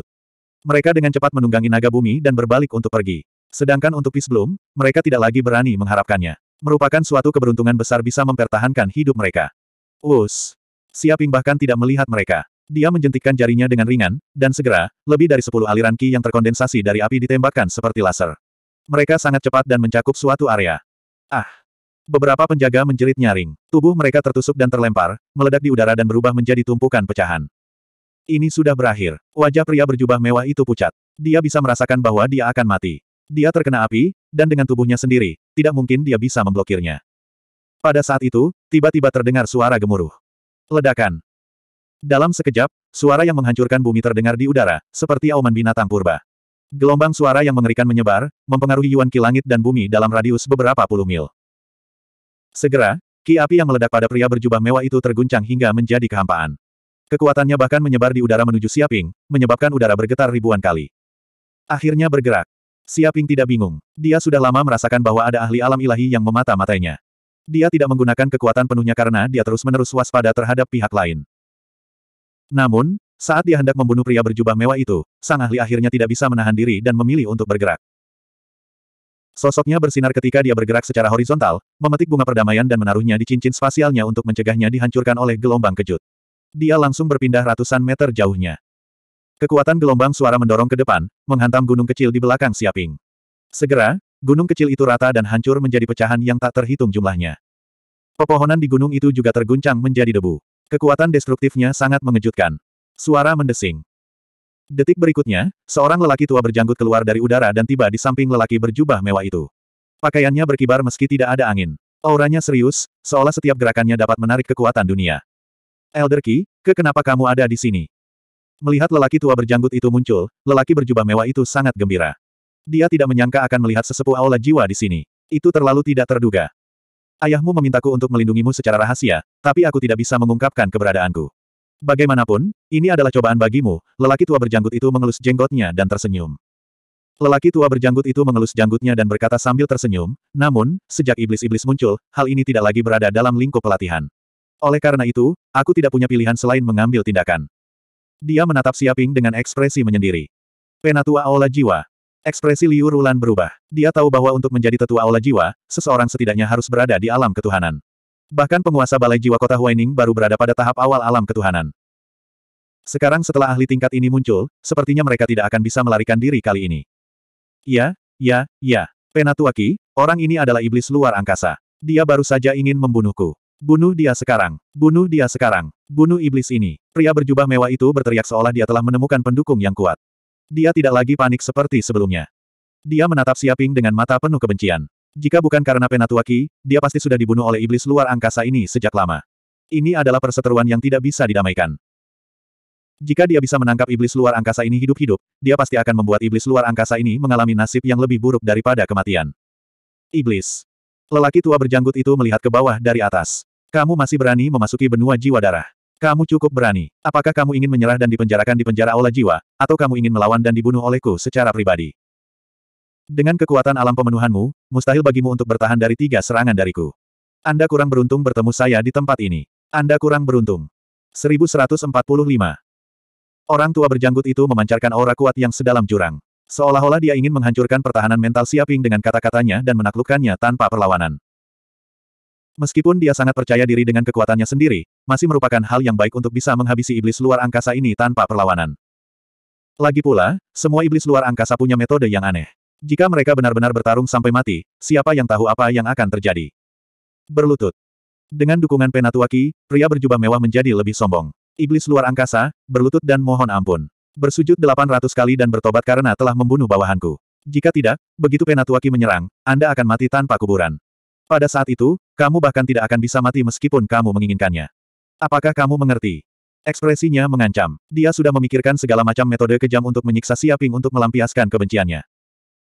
Mereka dengan cepat menunggangi naga bumi dan berbalik untuk pergi. Sedangkan untuk Pisblum, mereka tidak lagi berani mengharapkannya. Merupakan suatu keberuntungan besar bisa mempertahankan hidup mereka. Us. Siaping bahkan tidak melihat mereka. Dia menjentikkan jarinya dengan ringan, dan segera, lebih dari sepuluh aliran ki yang terkondensasi dari api ditembakkan seperti laser. Mereka sangat cepat dan mencakup suatu area. Ah! Beberapa penjaga menjerit nyaring. Tubuh mereka tertusuk dan terlempar, meledak di udara dan berubah menjadi tumpukan pecahan. Ini sudah berakhir. Wajah pria berjubah mewah itu pucat. Dia bisa merasakan bahwa dia akan mati. Dia terkena api, dan dengan tubuhnya sendiri, tidak mungkin dia bisa memblokirnya. Pada saat itu, tiba-tiba terdengar suara gemuruh. Ledakan. Dalam sekejap, suara yang menghancurkan bumi terdengar di udara, seperti auman binatang purba. Gelombang suara yang mengerikan menyebar, mempengaruhi Yuan Ki langit dan bumi dalam radius beberapa puluh mil. Segera, ki api yang meledak pada pria berjubah mewah itu terguncang hingga menjadi kehampaan. Kekuatannya bahkan menyebar di udara menuju Siaping, menyebabkan udara bergetar ribuan kali. Akhirnya bergerak. Siaping tidak bingung. Dia sudah lama merasakan bahwa ada ahli alam ilahi yang memata-matainya. Dia tidak menggunakan kekuatan penuhnya karena dia terus-menerus waspada terhadap pihak lain. Namun, saat dia hendak membunuh pria berjubah mewah itu, sang ahli akhirnya tidak bisa menahan diri dan memilih untuk bergerak. Sosoknya bersinar ketika dia bergerak secara horizontal, memetik bunga perdamaian dan menaruhnya di cincin spasialnya untuk mencegahnya dihancurkan oleh gelombang kejut. Dia langsung berpindah ratusan meter jauhnya. Kekuatan gelombang suara mendorong ke depan, menghantam gunung kecil di belakang Siaping. Segera, gunung kecil itu rata dan hancur menjadi pecahan yang tak terhitung jumlahnya. Pepohonan di gunung itu juga terguncang menjadi debu. Kekuatan destruktifnya sangat mengejutkan. Suara mendesing. Detik berikutnya, seorang lelaki tua berjanggut keluar dari udara dan tiba di samping lelaki berjubah mewah itu. Pakaiannya berkibar meski tidak ada angin. Auranya serius, seolah setiap gerakannya dapat menarik kekuatan dunia. Elder Ki, ke kenapa kamu ada di sini? Melihat lelaki tua berjanggut itu muncul, lelaki berjubah mewah itu sangat gembira. Dia tidak menyangka akan melihat sesepuh aula jiwa di sini. Itu terlalu tidak terduga. Ayahmu memintaku untuk melindungimu secara rahasia, tapi aku tidak bisa mengungkapkan keberadaanku. Bagaimanapun, ini adalah cobaan bagimu, lelaki tua berjanggut itu mengelus jenggotnya dan tersenyum. Lelaki tua berjanggut itu mengelus janggutnya dan berkata sambil tersenyum, namun, sejak iblis-iblis muncul, hal ini tidak lagi berada dalam lingkup pelatihan. Oleh karena itu, aku tidak punya pilihan selain mengambil tindakan. Dia menatap Siaping dengan ekspresi menyendiri. Penatua Aula Jiwa, Ekspresi Liu Rulan berubah. Dia tahu bahwa untuk menjadi tetua aula jiwa, seseorang setidaknya harus berada di alam ketuhanan. Bahkan penguasa balai jiwa kota Huaining baru berada pada tahap awal alam ketuhanan. Sekarang setelah ahli tingkat ini muncul, sepertinya mereka tidak akan bisa melarikan diri kali ini. Ya, ya, ya. Penatuaki, orang ini adalah iblis luar angkasa. Dia baru saja ingin membunuhku. Bunuh dia sekarang. Bunuh dia sekarang. Bunuh iblis ini. Pria berjubah mewah itu berteriak seolah dia telah menemukan pendukung yang kuat. Dia tidak lagi panik seperti sebelumnya. Dia menatap Siaping dengan mata penuh kebencian. Jika bukan karena Penatuaki, dia pasti sudah dibunuh oleh iblis luar angkasa ini sejak lama. Ini adalah perseteruan yang tidak bisa didamaikan. Jika dia bisa menangkap iblis luar angkasa ini hidup-hidup, dia pasti akan membuat iblis luar angkasa ini mengalami nasib yang lebih buruk daripada kematian. Iblis. Lelaki tua berjanggut itu melihat ke bawah dari atas. Kamu masih berani memasuki benua jiwa darah. Kamu cukup berani. Apakah kamu ingin menyerah dan dipenjarakan di penjara aula jiwa, atau kamu ingin melawan dan dibunuh olehku secara pribadi? Dengan kekuatan alam pemenuhanmu, mustahil bagimu untuk bertahan dari tiga serangan dariku. Anda kurang beruntung bertemu saya di tempat ini. Anda kurang beruntung. 1145. Orang tua berjanggut itu memancarkan aura kuat yang sedalam jurang. Seolah-olah dia ingin menghancurkan pertahanan mental Siaping dengan kata-katanya dan menaklukkannya tanpa perlawanan. Meskipun dia sangat percaya diri dengan kekuatannya sendiri, masih merupakan hal yang baik untuk bisa menghabisi iblis luar angkasa ini tanpa perlawanan. Lagi pula, semua iblis luar angkasa punya metode yang aneh. Jika mereka benar-benar bertarung sampai mati, siapa yang tahu apa yang akan terjadi? Berlutut. Dengan dukungan Penatuaki, pria berjubah mewah menjadi lebih sombong. Iblis luar angkasa, berlutut dan mohon ampun. Bersujud 800 kali dan bertobat karena telah membunuh bawahanku. Jika tidak, begitu Penatuaki menyerang, Anda akan mati tanpa kuburan. Pada saat itu, kamu bahkan tidak akan bisa mati meskipun kamu menginginkannya. Apakah kamu mengerti? Ekspresinya mengancam. Dia sudah memikirkan segala macam metode kejam untuk menyiksa Siaping untuk melampiaskan kebenciannya.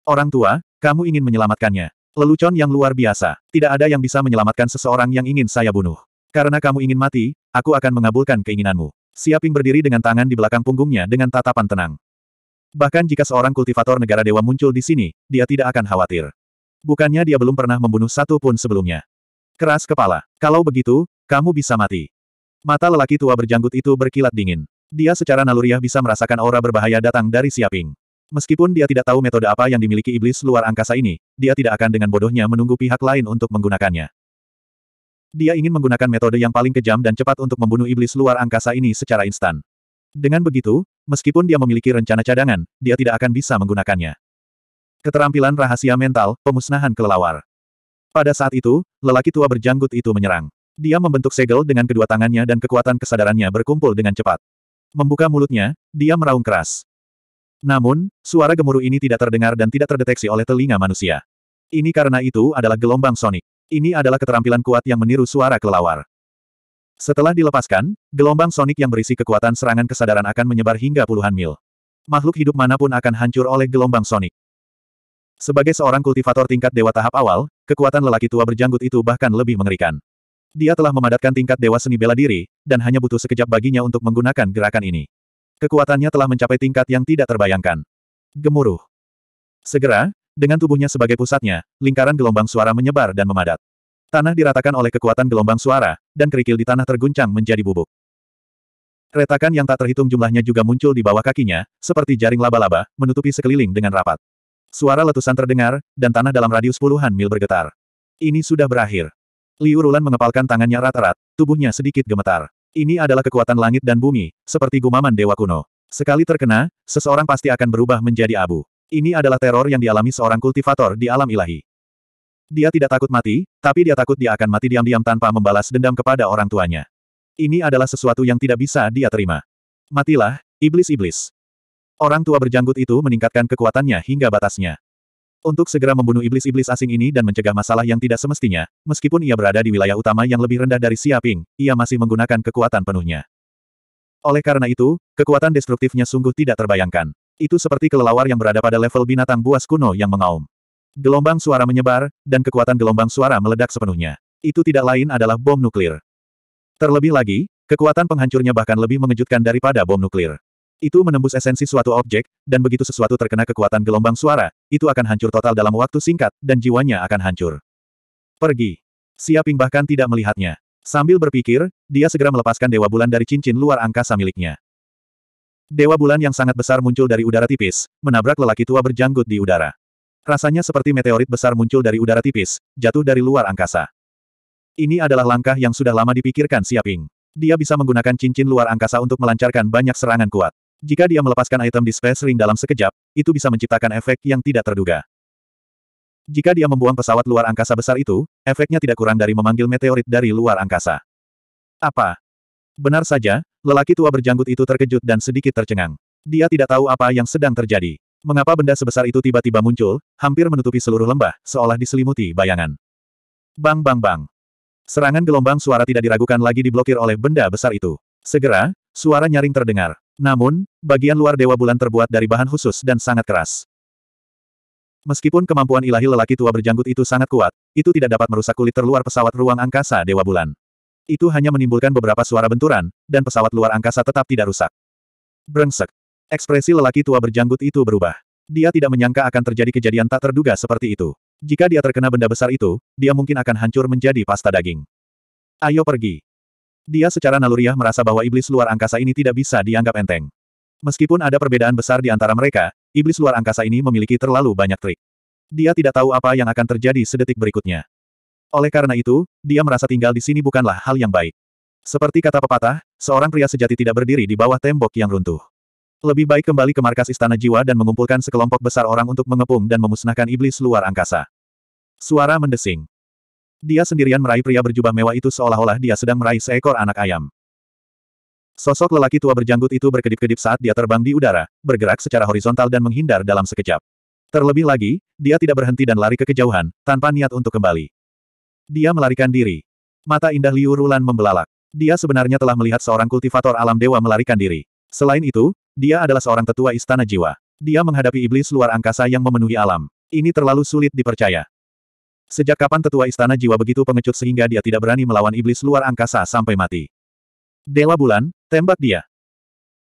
Orang tua, kamu ingin menyelamatkannya. Lelucon yang luar biasa. Tidak ada yang bisa menyelamatkan seseorang yang ingin saya bunuh. Karena kamu ingin mati, aku akan mengabulkan keinginanmu. Siaping berdiri dengan tangan di belakang punggungnya dengan tatapan tenang. Bahkan jika seorang kultivator negara dewa muncul di sini, dia tidak akan khawatir. Bukannya dia belum pernah membunuh satu pun sebelumnya. Keras kepala. Kalau begitu, kamu bisa mati. Mata lelaki tua berjanggut itu berkilat dingin. Dia secara naluriah bisa merasakan aura berbahaya datang dari Siaping. Meskipun dia tidak tahu metode apa yang dimiliki iblis luar angkasa ini, dia tidak akan dengan bodohnya menunggu pihak lain untuk menggunakannya. Dia ingin menggunakan metode yang paling kejam dan cepat untuk membunuh iblis luar angkasa ini secara instan. Dengan begitu, meskipun dia memiliki rencana cadangan, dia tidak akan bisa menggunakannya. Keterampilan rahasia mental, pemusnahan kelelawar. Pada saat itu, lelaki tua berjanggut itu menyerang. Dia membentuk segel dengan kedua tangannya dan kekuatan kesadarannya berkumpul dengan cepat. Membuka mulutnya, dia meraung keras. Namun, suara gemuruh ini tidak terdengar dan tidak terdeteksi oleh telinga manusia. Ini karena itu adalah gelombang sonik. Ini adalah keterampilan kuat yang meniru suara kelelawar. Setelah dilepaskan, gelombang sonik yang berisi kekuatan serangan kesadaran akan menyebar hingga puluhan mil. Makhluk hidup manapun akan hancur oleh gelombang sonik. Sebagai seorang kultivator tingkat dewa tahap awal, kekuatan lelaki tua berjanggut itu bahkan lebih mengerikan. Dia telah memadatkan tingkat dewa seni bela diri, dan hanya butuh sekejap baginya untuk menggunakan gerakan ini. Kekuatannya telah mencapai tingkat yang tidak terbayangkan. Gemuruh. Segera, dengan tubuhnya sebagai pusatnya, lingkaran gelombang suara menyebar dan memadat. Tanah diratakan oleh kekuatan gelombang suara, dan kerikil di tanah terguncang menjadi bubuk. Retakan yang tak terhitung jumlahnya juga muncul di bawah kakinya, seperti jaring laba-laba, menutupi sekeliling dengan rapat. Suara letusan terdengar, dan tanah dalam radius puluhan mil bergetar. Ini sudah berakhir. Liu Rulan mengepalkan tangannya rata-rat, tubuhnya sedikit gemetar. Ini adalah kekuatan langit dan bumi, seperti gumaman dewa kuno. Sekali terkena, seseorang pasti akan berubah menjadi abu. Ini adalah teror yang dialami seorang kultivator di alam ilahi. Dia tidak takut mati, tapi dia takut dia akan mati diam-diam tanpa membalas dendam kepada orang tuanya. Ini adalah sesuatu yang tidak bisa dia terima. Matilah, iblis-iblis. Orang tua berjanggut itu meningkatkan kekuatannya hingga batasnya. Untuk segera membunuh iblis-iblis asing ini dan mencegah masalah yang tidak semestinya, meskipun ia berada di wilayah utama yang lebih rendah dari Siaping, ia masih menggunakan kekuatan penuhnya. Oleh karena itu, kekuatan destruktifnya sungguh tidak terbayangkan. Itu seperti kelelawar yang berada pada level binatang buas kuno yang mengaum. Gelombang suara menyebar, dan kekuatan gelombang suara meledak sepenuhnya. Itu tidak lain adalah bom nuklir. Terlebih lagi, kekuatan penghancurnya bahkan lebih mengejutkan daripada bom nuklir. Itu menembus esensi suatu objek, dan begitu sesuatu terkena kekuatan gelombang suara, itu akan hancur total dalam waktu singkat, dan jiwanya akan hancur. Pergi. Siaping bahkan tidak melihatnya. Sambil berpikir, dia segera melepaskan Dewa Bulan dari cincin luar angkasa miliknya. Dewa Bulan yang sangat besar muncul dari udara tipis, menabrak lelaki tua berjanggut di udara. Rasanya seperti meteorit besar muncul dari udara tipis, jatuh dari luar angkasa. Ini adalah langkah yang sudah lama dipikirkan Siaping. Dia bisa menggunakan cincin luar angkasa untuk melancarkan banyak serangan kuat. Jika dia melepaskan item di space ring dalam sekejap, itu bisa menciptakan efek yang tidak terduga. Jika dia membuang pesawat luar angkasa besar itu, efeknya tidak kurang dari memanggil meteorit dari luar angkasa. Apa? Benar saja, lelaki tua berjanggut itu terkejut dan sedikit tercengang. Dia tidak tahu apa yang sedang terjadi. Mengapa benda sebesar itu tiba-tiba muncul, hampir menutupi seluruh lembah, seolah diselimuti bayangan. Bang bang bang. Serangan gelombang suara tidak diragukan lagi diblokir oleh benda besar itu. Segera, suara nyaring terdengar. Namun, bagian luar Dewa Bulan terbuat dari bahan khusus dan sangat keras. Meskipun kemampuan ilahi lelaki tua berjanggut itu sangat kuat, itu tidak dapat merusak kulit terluar pesawat ruang angkasa Dewa Bulan. Itu hanya menimbulkan beberapa suara benturan, dan pesawat luar angkasa tetap tidak rusak. Brengsek. Ekspresi lelaki tua berjanggut itu berubah. Dia tidak menyangka akan terjadi kejadian tak terduga seperti itu. Jika dia terkena benda besar itu, dia mungkin akan hancur menjadi pasta daging. Ayo pergi. Dia secara naluriah merasa bahwa iblis luar angkasa ini tidak bisa dianggap enteng. Meskipun ada perbedaan besar di antara mereka, iblis luar angkasa ini memiliki terlalu banyak trik. Dia tidak tahu apa yang akan terjadi sedetik berikutnya. Oleh karena itu, dia merasa tinggal di sini bukanlah hal yang baik. Seperti kata pepatah, seorang pria sejati tidak berdiri di bawah tembok yang runtuh. Lebih baik kembali ke markas istana jiwa dan mengumpulkan sekelompok besar orang untuk mengepung dan memusnahkan iblis luar angkasa. Suara mendesing. Dia sendirian meraih pria berjubah mewah itu seolah-olah dia sedang meraih seekor anak ayam. Sosok lelaki tua berjanggut itu berkedip-kedip saat dia terbang di udara, bergerak secara horizontal dan menghindar dalam sekejap. Terlebih lagi, dia tidak berhenti dan lari ke kejauhan, tanpa niat untuk kembali. Dia melarikan diri. Mata indah Liu Rulan membelalak. Dia sebenarnya telah melihat seorang kultivator alam dewa melarikan diri. Selain itu, dia adalah seorang tetua istana jiwa. Dia menghadapi iblis luar angkasa yang memenuhi alam. Ini terlalu sulit dipercaya. Sejak kapan tetua istana jiwa begitu pengecut sehingga dia tidak berani melawan iblis luar angkasa sampai mati? Dewa Bulan, tembak dia.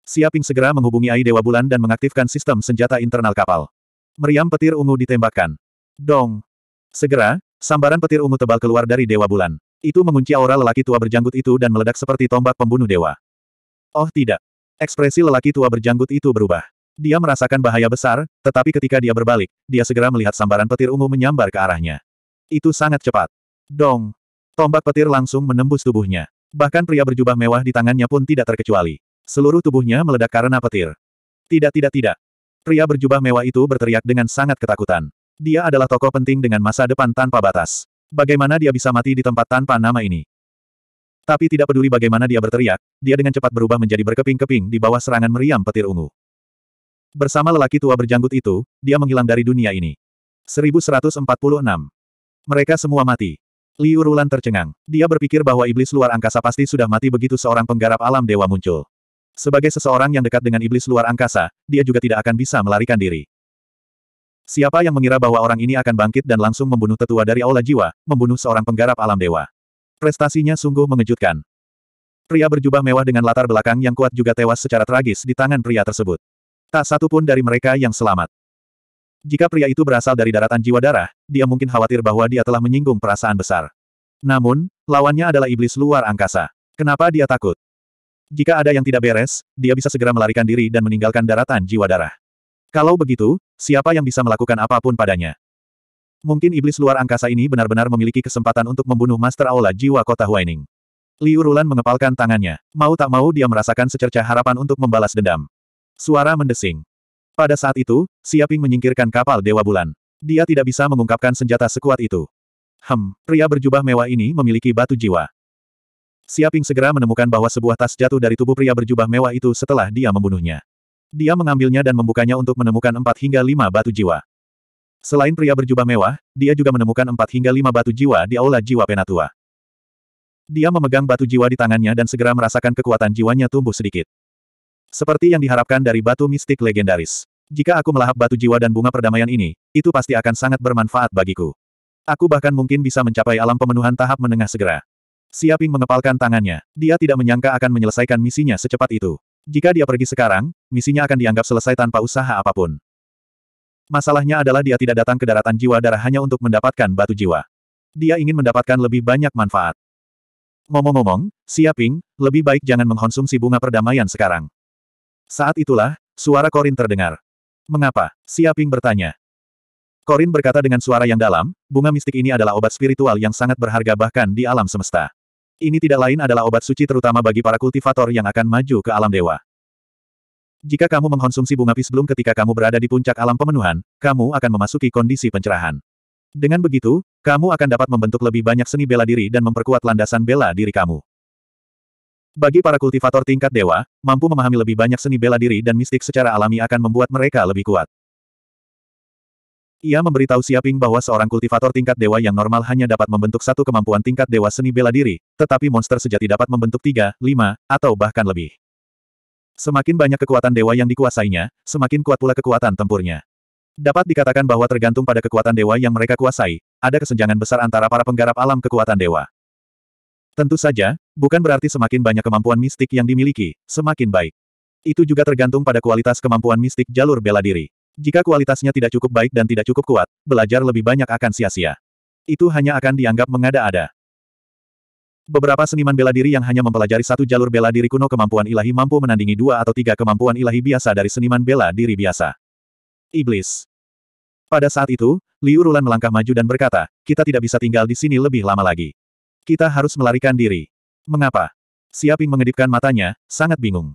Siaping segera menghubungi Ai Dewa Bulan dan mengaktifkan sistem senjata internal kapal. Meriam petir ungu ditembakkan. Dong. Segera, sambaran petir ungu tebal keluar dari Dewa Bulan. Itu mengunci aura lelaki tua berjanggut itu dan meledak seperti tombak pembunuh dewa. Oh tidak. Ekspresi lelaki tua berjanggut itu berubah. Dia merasakan bahaya besar, tetapi ketika dia berbalik, dia segera melihat sambaran petir ungu menyambar ke arahnya. Itu sangat cepat. Dong! Tombak petir langsung menembus tubuhnya. Bahkan pria berjubah mewah di tangannya pun tidak terkecuali. Seluruh tubuhnya meledak karena petir. Tidak tidak tidak. Pria berjubah mewah itu berteriak dengan sangat ketakutan. Dia adalah tokoh penting dengan masa depan tanpa batas. Bagaimana dia bisa mati di tempat tanpa nama ini? Tapi tidak peduli bagaimana dia berteriak, dia dengan cepat berubah menjadi berkeping-keping di bawah serangan meriam petir ungu. Bersama lelaki tua berjanggut itu, dia menghilang dari dunia ini. 1146 mereka semua mati. Liu Rulan tercengang. Dia berpikir bahwa iblis luar angkasa pasti sudah mati begitu seorang penggarap alam dewa muncul. Sebagai seseorang yang dekat dengan iblis luar angkasa, dia juga tidak akan bisa melarikan diri. Siapa yang mengira bahwa orang ini akan bangkit dan langsung membunuh tetua dari Aula Jiwa, membunuh seorang penggarap alam dewa. Prestasinya sungguh mengejutkan. Pria berjubah mewah dengan latar belakang yang kuat juga tewas secara tragis di tangan pria tersebut. Tak satu pun dari mereka yang selamat. Jika pria itu berasal dari daratan jiwa darah, dia mungkin khawatir bahwa dia telah menyinggung perasaan besar. Namun, lawannya adalah iblis luar angkasa. Kenapa dia takut? Jika ada yang tidak beres, dia bisa segera melarikan diri dan meninggalkan daratan jiwa darah. Kalau begitu, siapa yang bisa melakukan apapun padanya? Mungkin iblis luar angkasa ini benar-benar memiliki kesempatan untuk membunuh Master Aula Jiwa Kota Huaining. Liu Rulan mengepalkan tangannya. Mau tak mau dia merasakan secerca harapan untuk membalas dendam. Suara mendesing. Pada saat itu, Siaping menyingkirkan kapal Dewa Bulan. Dia tidak bisa mengungkapkan senjata sekuat itu. Hem, pria berjubah mewah ini memiliki batu jiwa. Siaping segera menemukan bahwa sebuah tas jatuh dari tubuh pria berjubah mewah itu setelah dia membunuhnya. Dia mengambilnya dan membukanya untuk menemukan empat hingga lima batu jiwa. Selain pria berjubah mewah, dia juga menemukan empat hingga lima batu jiwa di aula jiwa penatua. Dia memegang batu jiwa di tangannya dan segera merasakan kekuatan jiwanya tumbuh sedikit. Seperti yang diharapkan dari batu mistik legendaris. Jika aku melahap batu jiwa dan bunga perdamaian ini, itu pasti akan sangat bermanfaat bagiku. Aku bahkan mungkin bisa mencapai alam pemenuhan tahap menengah segera. Siaping mengepalkan tangannya. Dia tidak menyangka akan menyelesaikan misinya secepat itu. Jika dia pergi sekarang, misinya akan dianggap selesai tanpa usaha apapun. Masalahnya adalah dia tidak datang ke daratan jiwa darah hanya untuk mendapatkan batu jiwa. Dia ingin mendapatkan lebih banyak manfaat. Ngomong-ngomong, Siaping, lebih baik jangan mengkonsumsi bunga perdamaian sekarang. Saat itulah, suara Korin terdengar. Mengapa? Siaping bertanya. Korin berkata dengan suara yang dalam, bunga mistik ini adalah obat spiritual yang sangat berharga bahkan di alam semesta. Ini tidak lain adalah obat suci terutama bagi para kultivator yang akan maju ke alam dewa. Jika kamu mengkonsumsi bunga pis belum ketika kamu berada di puncak alam pemenuhan, kamu akan memasuki kondisi pencerahan. Dengan begitu, kamu akan dapat membentuk lebih banyak seni bela diri dan memperkuat landasan bela diri kamu. Bagi para kultivator tingkat dewa, mampu memahami lebih banyak seni bela diri dan mistik secara alami akan membuat mereka lebih kuat. Ia memberitahu Siaping bahwa seorang kultivator tingkat dewa yang normal hanya dapat membentuk satu kemampuan tingkat dewa seni bela diri, tetapi monster sejati dapat membentuk tiga, lima, atau bahkan lebih. Semakin banyak kekuatan dewa yang dikuasainya, semakin kuat pula kekuatan tempurnya. Dapat dikatakan bahwa tergantung pada kekuatan dewa yang mereka kuasai, ada kesenjangan besar antara para penggarap alam kekuatan dewa. Tentu saja, bukan berarti semakin banyak kemampuan mistik yang dimiliki, semakin baik. Itu juga tergantung pada kualitas kemampuan mistik jalur bela diri. Jika kualitasnya tidak cukup baik dan tidak cukup kuat, belajar lebih banyak akan sia-sia. Itu hanya akan dianggap mengada-ada. Beberapa seniman bela diri yang hanya mempelajari satu jalur bela diri kuno kemampuan ilahi mampu menandingi dua atau tiga kemampuan ilahi biasa dari seniman bela diri biasa. Iblis. Pada saat itu, Liu Rulan melangkah maju dan berkata, kita tidak bisa tinggal di sini lebih lama lagi. Kita harus melarikan diri. Mengapa? Siaping mengedipkan matanya, sangat bingung.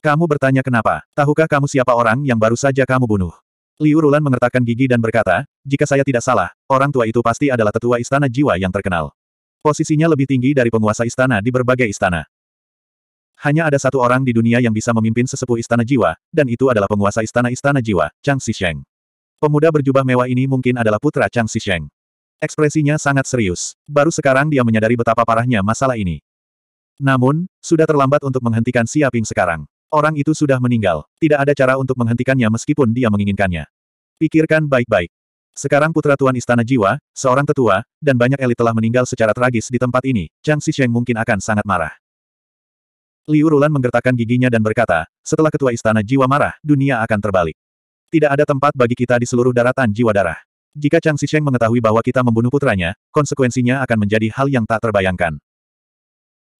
Kamu bertanya kenapa? Tahukah kamu siapa orang yang baru saja kamu bunuh? Liu Rulan mengertakkan gigi dan berkata, jika saya tidak salah, orang tua itu pasti adalah tetua istana jiwa yang terkenal. Posisinya lebih tinggi dari penguasa istana di berbagai istana. Hanya ada satu orang di dunia yang bisa memimpin sesepuh istana jiwa, dan itu adalah penguasa istana-istana jiwa, Chang Xisheng. Pemuda berjubah mewah ini mungkin adalah putra Chang Xisheng. Ekspresinya sangat serius. Baru sekarang dia menyadari betapa parahnya masalah ini. Namun, sudah terlambat untuk menghentikan Siaping sekarang. Orang itu sudah meninggal. Tidak ada cara untuk menghentikannya meskipun dia menginginkannya. Pikirkan baik-baik. Sekarang putra Tuan Istana Jiwa, seorang tetua, dan banyak elit telah meninggal secara tragis di tempat ini, Chang Xisheng mungkin akan sangat marah. Liu Rulan menggertakkan giginya dan berkata, setelah ketua Istana Jiwa marah, dunia akan terbalik. Tidak ada tempat bagi kita di seluruh daratan jiwa darah. Jika Chang Xisheng mengetahui bahwa kita membunuh putranya, konsekuensinya akan menjadi hal yang tak terbayangkan.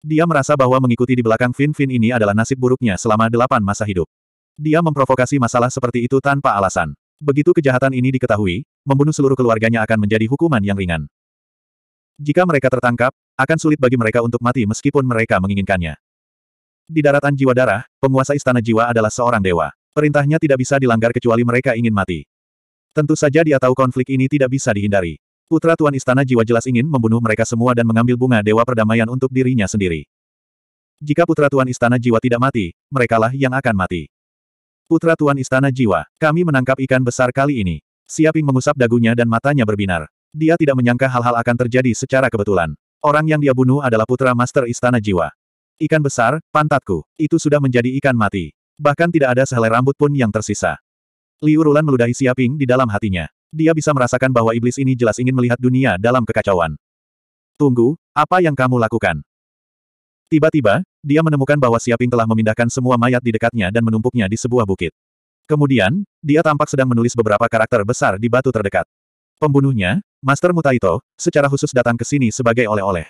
Dia merasa bahwa mengikuti di belakang Fin Fin ini adalah nasib buruknya selama delapan masa hidup. Dia memprovokasi masalah seperti itu tanpa alasan. Begitu kejahatan ini diketahui, membunuh seluruh keluarganya akan menjadi hukuman yang ringan. Jika mereka tertangkap, akan sulit bagi mereka untuk mati meskipun mereka menginginkannya. Di daratan jiwa darah, penguasa istana jiwa adalah seorang dewa. Perintahnya tidak bisa dilanggar kecuali mereka ingin mati. Tentu saja dia tahu konflik ini tidak bisa dihindari. Putra Tuan Istana Jiwa jelas ingin membunuh mereka semua dan mengambil bunga Dewa Perdamaian untuk dirinya sendiri. Jika Putra Tuan Istana Jiwa tidak mati, merekalah yang akan mati. Putra Tuan Istana Jiwa, kami menangkap ikan besar kali ini. Siaping mengusap dagunya dan matanya berbinar. Dia tidak menyangka hal-hal akan terjadi secara kebetulan. Orang yang dia bunuh adalah Putra Master Istana Jiwa. Ikan besar, pantatku, itu sudah menjadi ikan mati. Bahkan tidak ada sehelai rambut pun yang tersisa. Liu Rulan meludahi Siaping di dalam hatinya. Dia bisa merasakan bahwa iblis ini jelas ingin melihat dunia dalam kekacauan. Tunggu, apa yang kamu lakukan? Tiba-tiba, dia menemukan bahwa Siaping telah memindahkan semua mayat di dekatnya dan menumpuknya di sebuah bukit. Kemudian, dia tampak sedang menulis beberapa karakter besar di batu terdekat. Pembunuhnya, Master Mutaito, secara khusus datang ke sini sebagai oleh-oleh.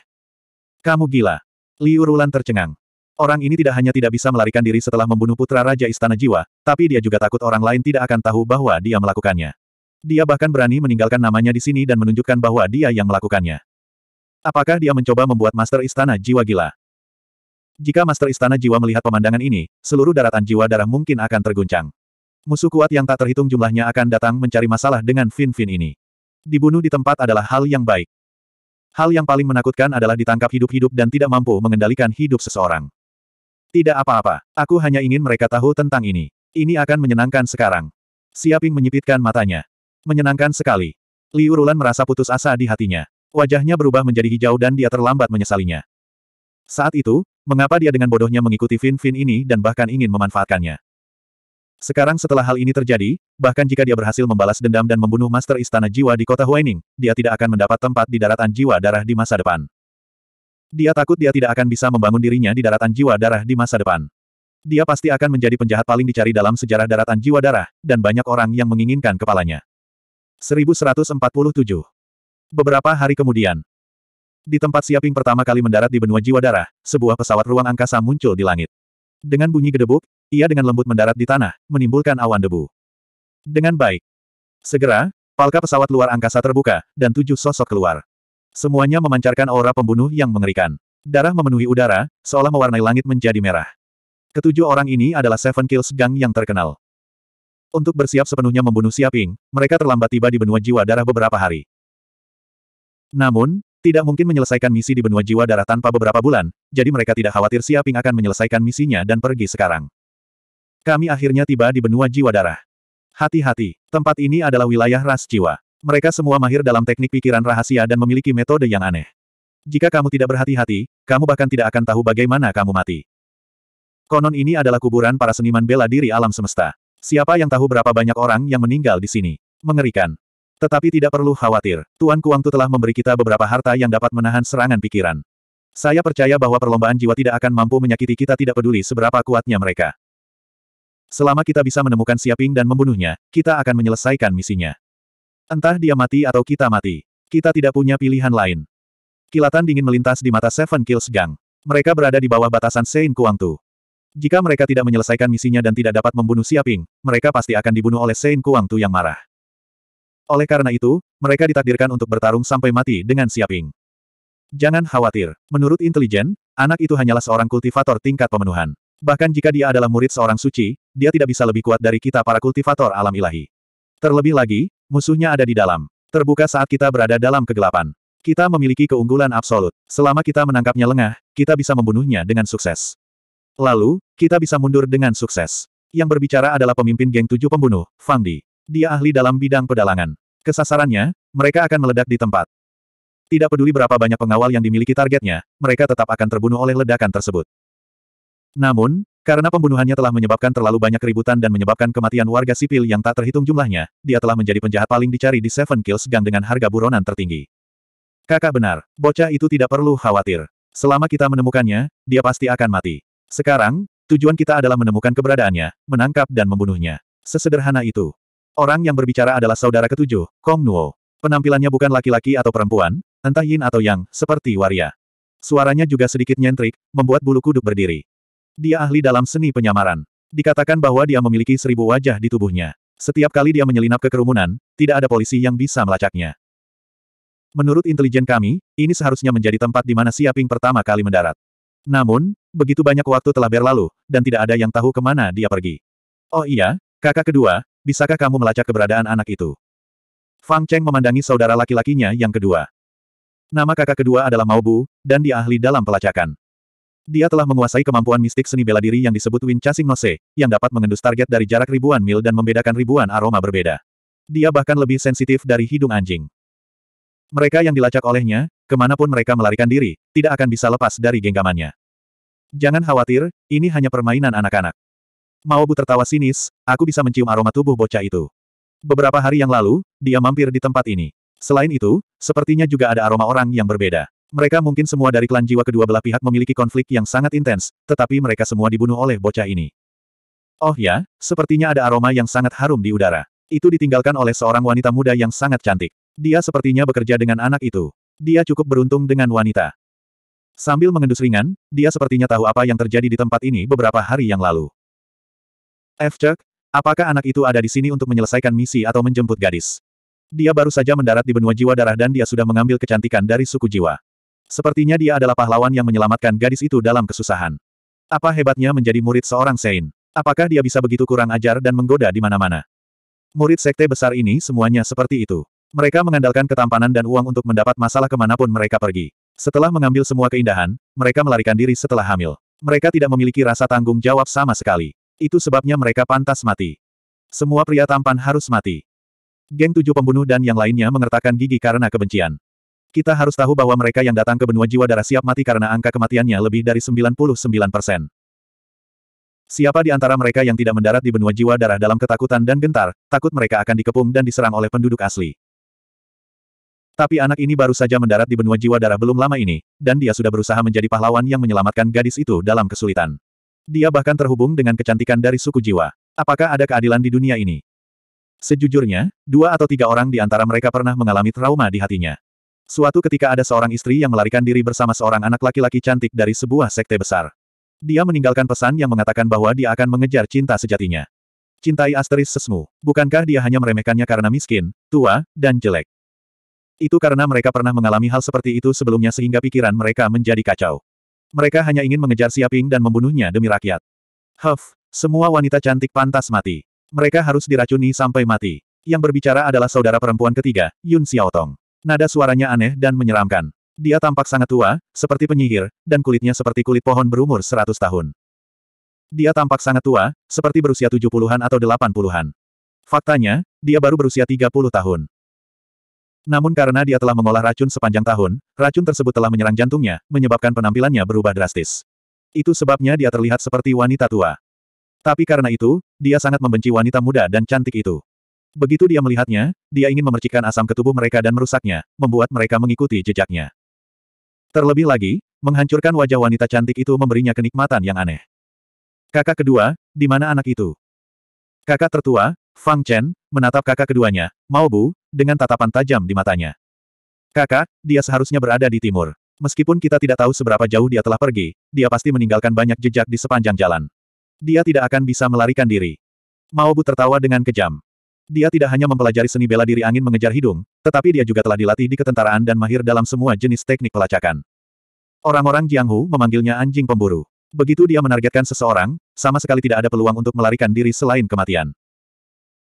Kamu gila. Liu Rulan tercengang. Orang ini tidak hanya tidak bisa melarikan diri setelah membunuh putra Raja Istana Jiwa, tapi dia juga takut orang lain tidak akan tahu bahwa dia melakukannya. Dia bahkan berani meninggalkan namanya di sini dan menunjukkan bahwa dia yang melakukannya. Apakah dia mencoba membuat Master Istana Jiwa gila? Jika Master Istana Jiwa melihat pemandangan ini, seluruh daratan jiwa darah mungkin akan terguncang. Musuh kuat yang tak terhitung jumlahnya akan datang mencari masalah dengan Fin Fin ini. Dibunuh di tempat adalah hal yang baik. Hal yang paling menakutkan adalah ditangkap hidup-hidup dan tidak mampu mengendalikan hidup seseorang. Tidak apa-apa, aku hanya ingin mereka tahu tentang ini. Ini akan menyenangkan sekarang. Siaping menyipitkan matanya. Menyenangkan sekali. Liu Rulan merasa putus asa di hatinya. Wajahnya berubah menjadi hijau dan dia terlambat menyesalinya. Saat itu, mengapa dia dengan bodohnya mengikuti Fin Fin ini dan bahkan ingin memanfaatkannya? Sekarang setelah hal ini terjadi, bahkan jika dia berhasil membalas dendam dan membunuh Master Istana Jiwa di kota Huaining, dia tidak akan mendapat tempat di daratan jiwa darah di masa depan. Dia takut dia tidak akan bisa membangun dirinya di daratan jiwa darah di masa depan. Dia pasti akan menjadi penjahat paling dicari dalam sejarah daratan jiwa darah, dan banyak orang yang menginginkan kepalanya. 1147 Beberapa hari kemudian, di tempat siaping pertama kali mendarat di benua jiwa darah, sebuah pesawat ruang angkasa muncul di langit. Dengan bunyi gedebuk, ia dengan lembut mendarat di tanah, menimbulkan awan debu. Dengan baik. Segera, palka pesawat luar angkasa terbuka, dan tujuh sosok keluar. Semuanya memancarkan aura pembunuh yang mengerikan. Darah memenuhi udara, seolah mewarnai langit menjadi merah. Ketujuh orang ini adalah Seven Kills Gang yang terkenal. Untuk bersiap sepenuhnya membunuh Siaping, mereka terlambat tiba di benua jiwa darah beberapa hari. Namun, tidak mungkin menyelesaikan misi di benua jiwa darah tanpa beberapa bulan, jadi mereka tidak khawatir Siaping akan menyelesaikan misinya dan pergi sekarang. Kami akhirnya tiba di benua jiwa darah. Hati-hati, tempat ini adalah wilayah ras jiwa. Mereka semua mahir dalam teknik pikiran rahasia dan memiliki metode yang aneh. Jika kamu tidak berhati-hati, kamu bahkan tidak akan tahu bagaimana kamu mati. Konon ini adalah kuburan para seniman bela diri alam semesta. Siapa yang tahu berapa banyak orang yang meninggal di sini? Mengerikan. Tetapi tidak perlu khawatir, Tuan Kuangtu telah memberi kita beberapa harta yang dapat menahan serangan pikiran. Saya percaya bahwa perlombaan jiwa tidak akan mampu menyakiti kita tidak peduli seberapa kuatnya mereka. Selama kita bisa menemukan Siaping dan membunuhnya, kita akan menyelesaikan misinya. Entah dia mati atau kita mati. Kita tidak punya pilihan lain. Kilatan dingin melintas di mata Seven Kills Gang. Mereka berada di bawah batasan Sein Kuang Tu. Jika mereka tidak menyelesaikan misinya dan tidak dapat membunuh Siaping, mereka pasti akan dibunuh oleh Sein Kuang Tu yang marah. Oleh karena itu, mereka ditakdirkan untuk bertarung sampai mati dengan Siaping. Jangan khawatir. Menurut intelijen, anak itu hanyalah seorang kultivator tingkat pemenuhan. Bahkan jika dia adalah murid seorang suci, dia tidak bisa lebih kuat dari kita para kultivator alam ilahi. Terlebih lagi, Musuhnya ada di dalam. Terbuka saat kita berada dalam kegelapan. Kita memiliki keunggulan absolut. Selama kita menangkapnya lengah, kita bisa membunuhnya dengan sukses. Lalu, kita bisa mundur dengan sukses. Yang berbicara adalah pemimpin geng tujuh pembunuh, Fang Di. Dia ahli dalam bidang pedalangan. Kesasarannya, mereka akan meledak di tempat. Tidak peduli berapa banyak pengawal yang dimiliki targetnya, mereka tetap akan terbunuh oleh ledakan tersebut. Namun, karena pembunuhannya telah menyebabkan terlalu banyak keributan dan menyebabkan kematian warga sipil yang tak terhitung jumlahnya, dia telah menjadi penjahat paling dicari di Seven Kills Gang dengan harga buronan tertinggi. Kakak benar, bocah itu tidak perlu khawatir. Selama kita menemukannya, dia pasti akan mati. Sekarang, tujuan kita adalah menemukan keberadaannya, menangkap dan membunuhnya. Sesederhana itu. Orang yang berbicara adalah saudara ketujuh, Kong Nuo. Penampilannya bukan laki-laki atau perempuan, entah yin atau yang, seperti waria. Suaranya juga sedikit nyentrik, membuat bulu kuduk berdiri. Dia ahli dalam seni penyamaran. Dikatakan bahwa dia memiliki seribu wajah di tubuhnya. Setiap kali dia menyelinap ke kerumunan, tidak ada polisi yang bisa melacaknya. Menurut intelijen kami, ini seharusnya menjadi tempat di mana Siaping pertama kali mendarat. Namun, begitu banyak waktu telah berlalu, dan tidak ada yang tahu kemana dia pergi. Oh iya, kakak kedua, bisakah kamu melacak keberadaan anak itu? Fang Cheng memandangi saudara laki-lakinya yang kedua. Nama kakak kedua adalah Maobu, dan dia ahli dalam pelacakan. Dia telah menguasai kemampuan mistik seni bela diri yang disebut Win Chasing Nose, yang dapat mengendus target dari jarak ribuan mil dan membedakan ribuan aroma berbeda. Dia bahkan lebih sensitif dari hidung anjing. Mereka yang dilacak olehnya, kemanapun mereka melarikan diri, tidak akan bisa lepas dari genggamannya. Jangan khawatir, ini hanya permainan anak-anak. Maobu tertawa sinis, aku bisa mencium aroma tubuh bocah itu. Beberapa hari yang lalu, dia mampir di tempat ini. Selain itu, sepertinya juga ada aroma orang yang berbeda. Mereka mungkin semua dari klan jiwa kedua belah pihak memiliki konflik yang sangat intens, tetapi mereka semua dibunuh oleh bocah ini. Oh ya, sepertinya ada aroma yang sangat harum di udara. Itu ditinggalkan oleh seorang wanita muda yang sangat cantik. Dia sepertinya bekerja dengan anak itu. Dia cukup beruntung dengan wanita. Sambil mengendus ringan, dia sepertinya tahu apa yang terjadi di tempat ini beberapa hari yang lalu. F. apakah anak itu ada di sini untuk menyelesaikan misi atau menjemput gadis? Dia baru saja mendarat di benua jiwa darah dan dia sudah mengambil kecantikan dari suku jiwa. Sepertinya dia adalah pahlawan yang menyelamatkan gadis itu dalam kesusahan. Apa hebatnya menjadi murid seorang Sein? Apakah dia bisa begitu kurang ajar dan menggoda di mana-mana? Murid sekte besar ini semuanya seperti itu. Mereka mengandalkan ketampanan dan uang untuk mendapat masalah kemanapun mereka pergi. Setelah mengambil semua keindahan, mereka melarikan diri setelah hamil. Mereka tidak memiliki rasa tanggung jawab sama sekali. Itu sebabnya mereka pantas mati. Semua pria tampan harus mati. Geng tujuh pembunuh dan yang lainnya mengertakkan gigi karena kebencian. Kita harus tahu bahwa mereka yang datang ke benua jiwa darah siap mati karena angka kematiannya lebih dari 99 persen. Siapa di antara mereka yang tidak mendarat di benua jiwa darah dalam ketakutan dan gentar, takut mereka akan dikepung dan diserang oleh penduduk asli. Tapi anak ini baru saja mendarat di benua jiwa darah belum lama ini, dan dia sudah berusaha menjadi pahlawan yang menyelamatkan gadis itu dalam kesulitan. Dia bahkan terhubung dengan kecantikan dari suku jiwa. Apakah ada keadilan di dunia ini? Sejujurnya, dua atau tiga orang di antara mereka pernah mengalami trauma di hatinya. Suatu ketika ada seorang istri yang melarikan diri bersama seorang anak laki-laki cantik dari sebuah sekte besar. Dia meninggalkan pesan yang mengatakan bahwa dia akan mengejar cinta sejatinya. Cintai asteris sesmu. Bukankah dia hanya meremehkannya karena miskin, tua, dan jelek? Itu karena mereka pernah mengalami hal seperti itu sebelumnya sehingga pikiran mereka menjadi kacau. Mereka hanya ingin mengejar Siaping dan membunuhnya demi rakyat. Huff, semua wanita cantik pantas mati. Mereka harus diracuni sampai mati. Yang berbicara adalah saudara perempuan ketiga, Yun Xiaotong. Nada suaranya aneh dan menyeramkan. Dia tampak sangat tua, seperti penyihir, dan kulitnya seperti kulit pohon berumur seratus tahun. Dia tampak sangat tua, seperti berusia tujuh puluhan atau delapan puluhan. Faktanya, dia baru berusia tiga puluh tahun. Namun karena dia telah mengolah racun sepanjang tahun, racun tersebut telah menyerang jantungnya, menyebabkan penampilannya berubah drastis. Itu sebabnya dia terlihat seperti wanita tua. Tapi karena itu, dia sangat membenci wanita muda dan cantik itu. Begitu dia melihatnya, dia ingin memercikan asam ke tubuh mereka dan merusaknya, membuat mereka mengikuti jejaknya. Terlebih lagi, menghancurkan wajah wanita cantik itu memberinya kenikmatan yang aneh. Kakak kedua, di mana anak itu? Kakak tertua, Fang Chen, menatap kakak keduanya, Mao Bu, dengan tatapan tajam di matanya. Kakak, dia seharusnya berada di timur. Meskipun kita tidak tahu seberapa jauh dia telah pergi, dia pasti meninggalkan banyak jejak di sepanjang jalan. Dia tidak akan bisa melarikan diri. Mao Bu tertawa dengan kejam. Dia tidak hanya mempelajari seni bela diri angin mengejar hidung, tetapi dia juga telah dilatih di ketentaraan dan mahir dalam semua jenis teknik pelacakan. Orang-orang Jianghu memanggilnya anjing pemburu. Begitu dia menargetkan seseorang, sama sekali tidak ada peluang untuk melarikan diri selain kematian.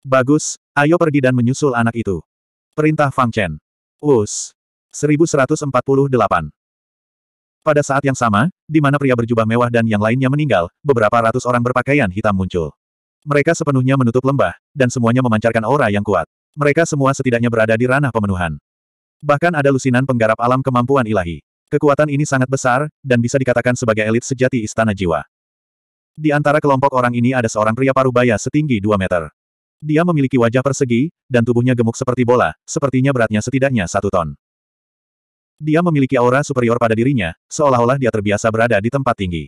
Bagus, ayo pergi dan menyusul anak itu. Perintah Fang Chen. Us. 1148. Pada saat yang sama, di mana pria berjubah mewah dan yang lainnya meninggal, beberapa ratus orang berpakaian hitam muncul. Mereka sepenuhnya menutup lembah, dan semuanya memancarkan aura yang kuat. Mereka semua setidaknya berada di ranah pemenuhan. Bahkan ada lusinan penggarap alam kemampuan ilahi. Kekuatan ini sangat besar, dan bisa dikatakan sebagai elit sejati istana jiwa. Di antara kelompok orang ini ada seorang pria parubaya setinggi 2 meter. Dia memiliki wajah persegi, dan tubuhnya gemuk seperti bola, sepertinya beratnya setidaknya satu ton. Dia memiliki aura superior pada dirinya, seolah-olah dia terbiasa berada di tempat tinggi.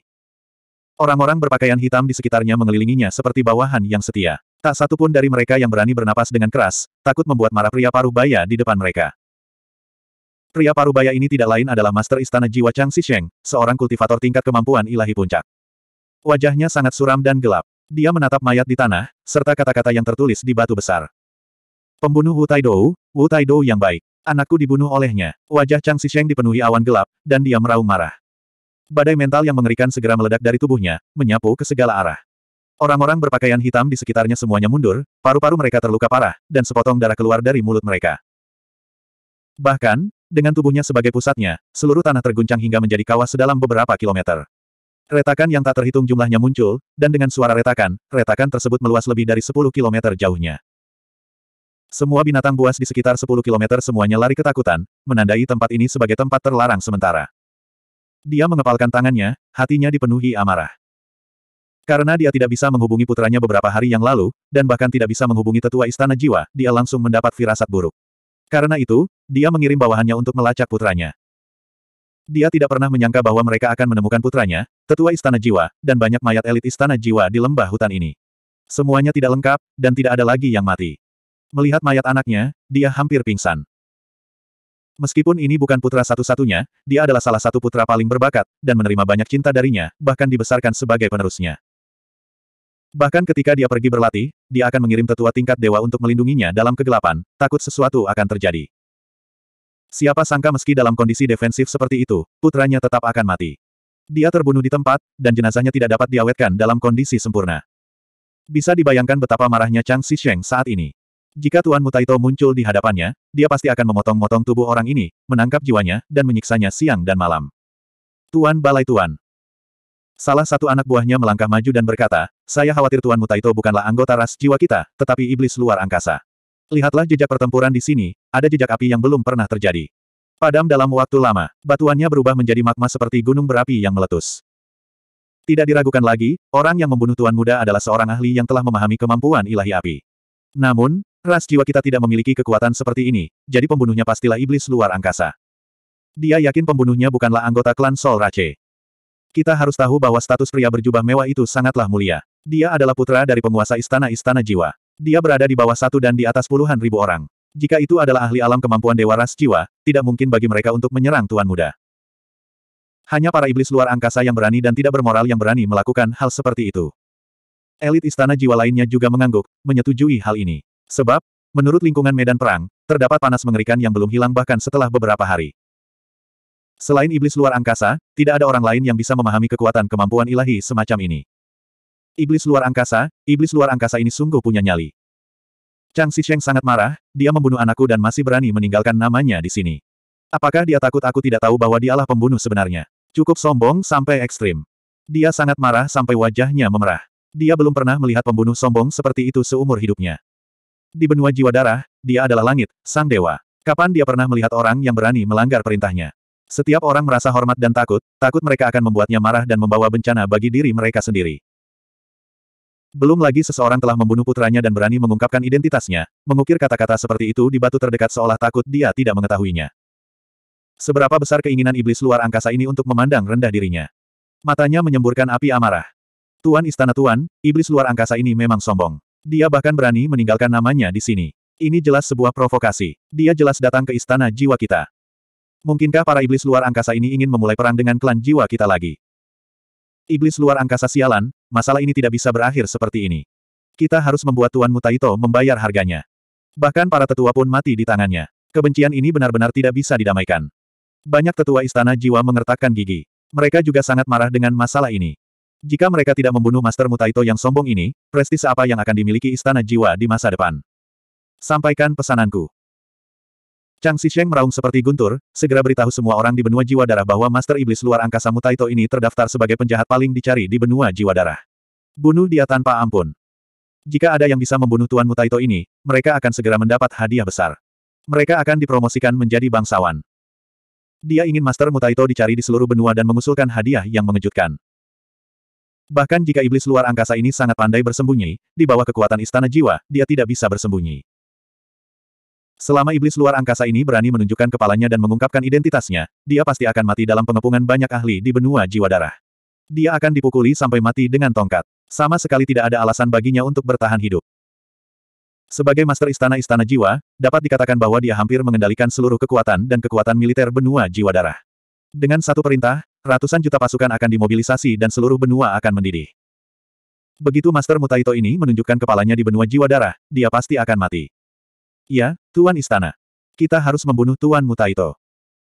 Orang-orang berpakaian hitam di sekitarnya mengelilinginya seperti bawahan yang setia. Tak satu pun dari mereka yang berani bernapas dengan keras, takut membuat marah pria paruh baya di depan mereka. Pria paruh baya ini tidak lain adalah master istana jiwa Chang Sheng, seorang kultivator tingkat kemampuan ilahi puncak. Wajahnya sangat suram dan gelap. Dia menatap mayat di tanah, serta kata-kata yang tertulis di batu besar. Pembunuh Wu Taidou, Wu Taidou yang baik. Anakku dibunuh olehnya. Wajah Chang Sheng dipenuhi awan gelap, dan dia meraung marah. Badai mental yang mengerikan segera meledak dari tubuhnya, menyapu ke segala arah. Orang-orang berpakaian hitam di sekitarnya semuanya mundur, paru-paru mereka terluka parah, dan sepotong darah keluar dari mulut mereka. Bahkan, dengan tubuhnya sebagai pusatnya, seluruh tanah terguncang hingga menjadi kawah sedalam beberapa kilometer. Retakan yang tak terhitung jumlahnya muncul, dan dengan suara retakan, retakan tersebut meluas lebih dari 10 kilometer jauhnya. Semua binatang buas di sekitar 10 kilometer semuanya lari ketakutan, menandai tempat ini sebagai tempat terlarang sementara. Dia mengepalkan tangannya, hatinya dipenuhi amarah. Karena dia tidak bisa menghubungi putranya beberapa hari yang lalu, dan bahkan tidak bisa menghubungi tetua istana jiwa, dia langsung mendapat firasat buruk. Karena itu, dia mengirim bawahannya untuk melacak putranya. Dia tidak pernah menyangka bahwa mereka akan menemukan putranya, tetua istana jiwa, dan banyak mayat elit istana jiwa di lembah hutan ini. Semuanya tidak lengkap, dan tidak ada lagi yang mati. Melihat mayat anaknya, dia hampir pingsan. Meskipun ini bukan putra satu-satunya, dia adalah salah satu putra paling berbakat, dan menerima banyak cinta darinya, bahkan dibesarkan sebagai penerusnya. Bahkan ketika dia pergi berlatih, dia akan mengirim tetua tingkat dewa untuk melindunginya dalam kegelapan, takut sesuatu akan terjadi. Siapa sangka meski dalam kondisi defensif seperti itu, putranya tetap akan mati. Dia terbunuh di tempat, dan jenazahnya tidak dapat diawetkan dalam kondisi sempurna. Bisa dibayangkan betapa marahnya Chang Xisheng saat ini. Jika Tuan Mutaito muncul di hadapannya, dia pasti akan memotong-motong tubuh orang ini, menangkap jiwanya, dan menyiksanya siang dan malam. Tuan Balai Tuan. Salah satu anak buahnya melangkah maju dan berkata, saya khawatir Tuan Mutaito bukanlah anggota ras jiwa kita, tetapi iblis luar angkasa. Lihatlah jejak pertempuran di sini, ada jejak api yang belum pernah terjadi. Padam dalam waktu lama, batuannya berubah menjadi magma seperti gunung berapi yang meletus. Tidak diragukan lagi, orang yang membunuh Tuan Muda adalah seorang ahli yang telah memahami kemampuan ilahi api. Namun, Ras jiwa kita tidak memiliki kekuatan seperti ini, jadi pembunuhnya pastilah iblis luar angkasa. Dia yakin pembunuhnya bukanlah anggota klan Sol Rache. Kita harus tahu bahwa status pria berjubah mewah itu sangatlah mulia. Dia adalah putra dari penguasa istana-istana jiwa. Dia berada di bawah satu dan di atas puluhan ribu orang. Jika itu adalah ahli alam kemampuan dewa ras jiwa, tidak mungkin bagi mereka untuk menyerang Tuan Muda. Hanya para iblis luar angkasa yang berani dan tidak bermoral yang berani melakukan hal seperti itu. Elit istana jiwa lainnya juga mengangguk, menyetujui hal ini. Sebab, menurut lingkungan medan perang, terdapat panas mengerikan yang belum hilang bahkan setelah beberapa hari. Selain iblis luar angkasa, tidak ada orang lain yang bisa memahami kekuatan kemampuan ilahi semacam ini. Iblis luar angkasa, iblis luar angkasa ini sungguh punya nyali. Chang Xisheng sangat marah, dia membunuh anakku dan masih berani meninggalkan namanya di sini. Apakah dia takut aku tidak tahu bahwa dialah pembunuh sebenarnya? Cukup sombong sampai ekstrim. Dia sangat marah sampai wajahnya memerah. Dia belum pernah melihat pembunuh sombong seperti itu seumur hidupnya. Di benua jiwa darah, dia adalah langit, sang dewa. Kapan dia pernah melihat orang yang berani melanggar perintahnya? Setiap orang merasa hormat dan takut, takut mereka akan membuatnya marah dan membawa bencana bagi diri mereka sendiri. Belum lagi seseorang telah membunuh putranya dan berani mengungkapkan identitasnya, mengukir kata-kata seperti itu di batu terdekat seolah takut dia tidak mengetahuinya. Seberapa besar keinginan iblis luar angkasa ini untuk memandang rendah dirinya. Matanya menyemburkan api amarah. Tuan Istana Tuan, iblis luar angkasa ini memang sombong. Dia bahkan berani meninggalkan namanya di sini. Ini jelas sebuah provokasi. Dia jelas datang ke istana jiwa kita. Mungkinkah para iblis luar angkasa ini ingin memulai perang dengan klan jiwa kita lagi? Iblis luar angkasa sialan, masalah ini tidak bisa berakhir seperti ini. Kita harus membuat Tuan Mutaito membayar harganya. Bahkan para tetua pun mati di tangannya. Kebencian ini benar-benar tidak bisa didamaikan. Banyak tetua istana jiwa mengertakkan gigi. Mereka juga sangat marah dengan masalah ini. Jika mereka tidak membunuh Master Mutaito yang sombong ini, prestis apa yang akan dimiliki Istana Jiwa di masa depan? Sampaikan pesananku. Chang Sheng meraung seperti guntur, segera beritahu semua orang di benua jiwa darah bahwa Master Iblis luar angkasa Mutaito ini terdaftar sebagai penjahat paling dicari di benua jiwa darah. Bunuh dia tanpa ampun. Jika ada yang bisa membunuh Tuan Mutaito ini, mereka akan segera mendapat hadiah besar. Mereka akan dipromosikan menjadi bangsawan. Dia ingin Master Mutaito dicari di seluruh benua dan mengusulkan hadiah yang mengejutkan. Bahkan jika iblis luar angkasa ini sangat pandai bersembunyi, di bawah kekuatan istana jiwa, dia tidak bisa bersembunyi. Selama iblis luar angkasa ini berani menunjukkan kepalanya dan mengungkapkan identitasnya, dia pasti akan mati dalam pengepungan banyak ahli di benua jiwa darah. Dia akan dipukuli sampai mati dengan tongkat. Sama sekali tidak ada alasan baginya untuk bertahan hidup. Sebagai master istana-istana jiwa, dapat dikatakan bahwa dia hampir mengendalikan seluruh kekuatan dan kekuatan militer benua jiwa darah. Dengan satu perintah, ratusan juta pasukan akan dimobilisasi dan seluruh benua akan mendidih. Begitu Master Mutaito ini menunjukkan kepalanya di benua jiwa darah, dia pasti akan mati. Ya, Tuan Istana. Kita harus membunuh Tuan Mutaito.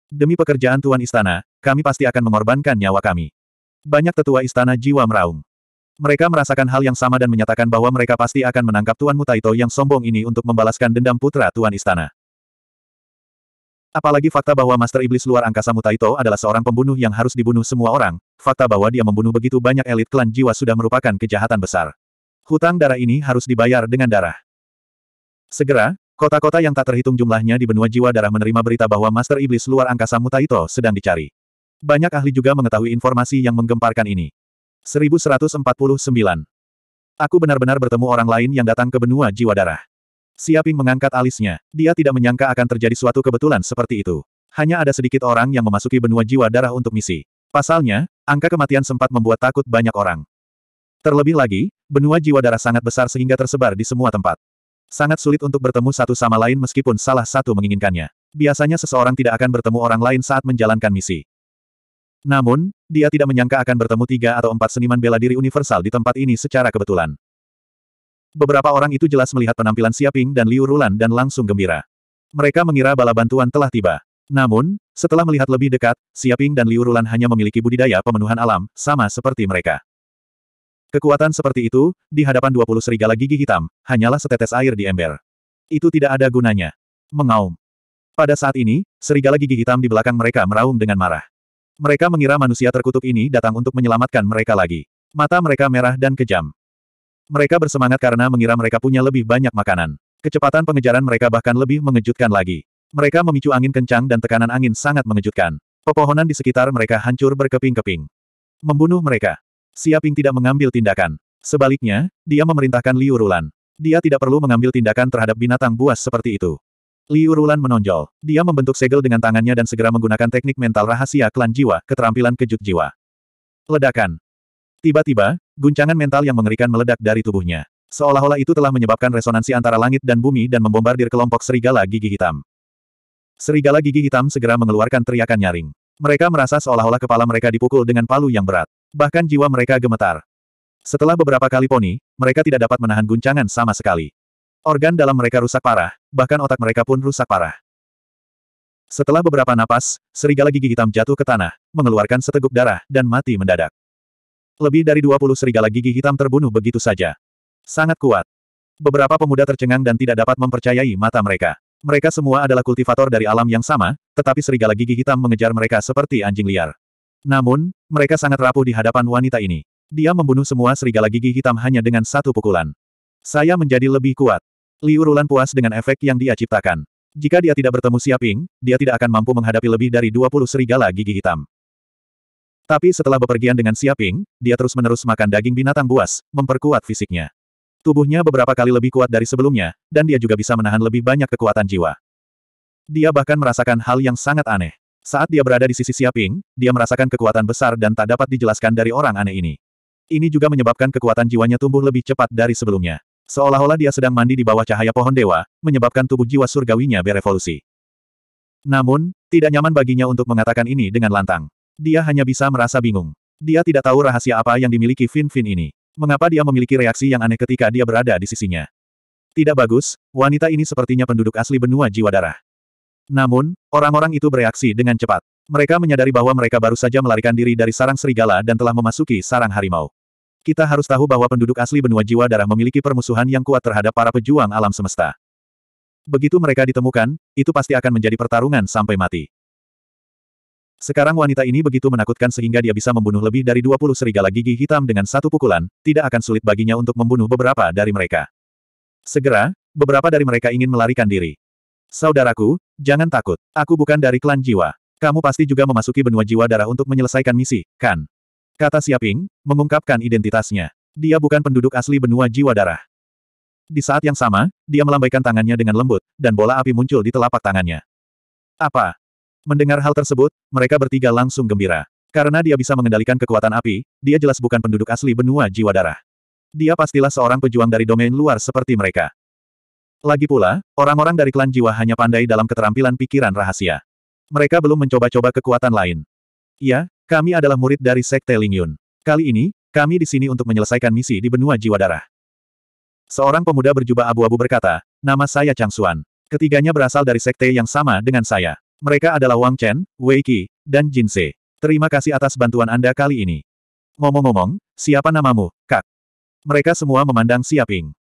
Demi pekerjaan Tuan Istana, kami pasti akan mengorbankan nyawa kami. Banyak tetua istana jiwa meraung. Mereka merasakan hal yang sama dan menyatakan bahwa mereka pasti akan menangkap Tuan Mutaito yang sombong ini untuk membalaskan dendam putra Tuan Istana. Apalagi fakta bahwa Master Iblis luar angkasa Mutaito adalah seorang pembunuh yang harus dibunuh semua orang, fakta bahwa dia membunuh begitu banyak elit klan jiwa sudah merupakan kejahatan besar. Hutang darah ini harus dibayar dengan darah. Segera, kota-kota yang tak terhitung jumlahnya di benua jiwa darah menerima berita bahwa Master Iblis luar angkasa Mutaito sedang dicari. Banyak ahli juga mengetahui informasi yang menggemparkan ini. 1149. Aku benar-benar bertemu orang lain yang datang ke benua jiwa darah. Siaping mengangkat alisnya. Dia tidak menyangka akan terjadi suatu kebetulan seperti itu. Hanya ada sedikit orang yang memasuki benua jiwa darah untuk misi. Pasalnya, angka kematian sempat membuat takut banyak orang. Terlebih lagi, benua jiwa darah sangat besar sehingga tersebar di semua tempat. Sangat sulit untuk bertemu satu sama lain meskipun salah satu menginginkannya. Biasanya seseorang tidak akan bertemu orang lain saat menjalankan misi. Namun, dia tidak menyangka akan bertemu tiga atau empat seniman bela diri universal di tempat ini secara kebetulan. Beberapa orang itu jelas melihat penampilan Siaping dan Liu Rulan dan langsung gembira. Mereka mengira bala bantuan telah tiba. Namun, setelah melihat lebih dekat, Siaping dan Liu Rulan hanya memiliki budidaya pemenuhan alam, sama seperti mereka. Kekuatan seperti itu, di hadapan 20 serigala gigi hitam, hanyalah setetes air di ember. Itu tidak ada gunanya. Mengaum. Pada saat ini, serigala gigi hitam di belakang mereka meraung dengan marah. Mereka mengira manusia terkutuk ini datang untuk menyelamatkan mereka lagi. Mata mereka merah dan kejam. Mereka bersemangat karena mengira mereka punya lebih banyak makanan. Kecepatan pengejaran mereka bahkan lebih mengejutkan lagi. Mereka memicu angin kencang dan tekanan angin sangat mengejutkan. Pepohonan di sekitar mereka hancur berkeping-keping. Membunuh mereka. Siaping tidak mengambil tindakan. Sebaliknya, dia memerintahkan Liu Rulan. Dia tidak perlu mengambil tindakan terhadap binatang buas seperti itu. Liu Rulan menonjol. Dia membentuk segel dengan tangannya dan segera menggunakan teknik mental rahasia klan jiwa, keterampilan kejut jiwa. Ledakan. Tiba-tiba, guncangan mental yang mengerikan meledak dari tubuhnya. Seolah-olah itu telah menyebabkan resonansi antara langit dan bumi dan membombardir kelompok serigala gigi hitam. Serigala gigi hitam segera mengeluarkan teriakan nyaring. Mereka merasa seolah-olah kepala mereka dipukul dengan palu yang berat. Bahkan jiwa mereka gemetar. Setelah beberapa kali poni, mereka tidak dapat menahan guncangan sama sekali. Organ dalam mereka rusak parah, bahkan otak mereka pun rusak parah. Setelah beberapa napas, serigala gigi hitam jatuh ke tanah, mengeluarkan seteguk darah, dan mati mendadak. Lebih dari 20 serigala gigi hitam terbunuh begitu saja. Sangat kuat. Beberapa pemuda tercengang dan tidak dapat mempercayai mata mereka. Mereka semua adalah kultivator dari alam yang sama, tetapi serigala gigi hitam mengejar mereka seperti anjing liar. Namun, mereka sangat rapuh di hadapan wanita ini. Dia membunuh semua serigala gigi hitam hanya dengan satu pukulan. Saya menjadi lebih kuat. Liu Rulan puas dengan efek yang dia ciptakan. Jika dia tidak bertemu Siaping, dia tidak akan mampu menghadapi lebih dari 20 serigala gigi hitam. Tapi setelah bepergian dengan Siaping, dia terus-menerus makan daging binatang buas, memperkuat fisiknya. Tubuhnya beberapa kali lebih kuat dari sebelumnya, dan dia juga bisa menahan lebih banyak kekuatan jiwa. Dia bahkan merasakan hal yang sangat aneh. Saat dia berada di sisi Siaping, dia merasakan kekuatan besar dan tak dapat dijelaskan dari orang aneh ini. Ini juga menyebabkan kekuatan jiwanya tumbuh lebih cepat dari sebelumnya. Seolah-olah dia sedang mandi di bawah cahaya pohon dewa, menyebabkan tubuh jiwa surgawinya berevolusi. Namun, tidak nyaman baginya untuk mengatakan ini dengan lantang. Dia hanya bisa merasa bingung. Dia tidak tahu rahasia apa yang dimiliki Fin Fin ini. Mengapa dia memiliki reaksi yang aneh ketika dia berada di sisinya? Tidak bagus, wanita ini sepertinya penduduk asli benua jiwa darah. Namun, orang-orang itu bereaksi dengan cepat. Mereka menyadari bahwa mereka baru saja melarikan diri dari sarang serigala dan telah memasuki sarang harimau. Kita harus tahu bahwa penduduk asli benua jiwa darah memiliki permusuhan yang kuat terhadap para pejuang alam semesta. Begitu mereka ditemukan, itu pasti akan menjadi pertarungan sampai mati. Sekarang wanita ini begitu menakutkan sehingga dia bisa membunuh lebih dari 20 serigala gigi hitam dengan satu pukulan, tidak akan sulit baginya untuk membunuh beberapa dari mereka. Segera, beberapa dari mereka ingin melarikan diri. Saudaraku, jangan takut, aku bukan dari klan jiwa. Kamu pasti juga memasuki benua jiwa darah untuk menyelesaikan misi, kan? Kata Siaping, mengungkapkan identitasnya. Dia bukan penduduk asli benua jiwa darah. Di saat yang sama, dia melambaikan tangannya dengan lembut, dan bola api muncul di telapak tangannya. Apa? Mendengar hal tersebut, mereka bertiga langsung gembira. Karena dia bisa mengendalikan kekuatan api, dia jelas bukan penduduk asli benua jiwa darah. Dia pastilah seorang pejuang dari domain luar seperti mereka. Lagi pula, orang-orang dari klan jiwa hanya pandai dalam keterampilan pikiran rahasia. Mereka belum mencoba-coba kekuatan lain. Ya, kami adalah murid dari Sekte Lingyun. Kali ini, kami di sini untuk menyelesaikan misi di benua jiwa darah. Seorang pemuda berjubah abu-abu berkata, nama saya Chang Xuan. Ketiganya berasal dari sekte yang sama dengan saya. Mereka adalah Wang Chen, Wei Qi, dan Jin Se. Terima kasih atas bantuan Anda kali ini. Ngomong-ngomong, siapa namamu, Kak? Mereka semua memandang Siaping.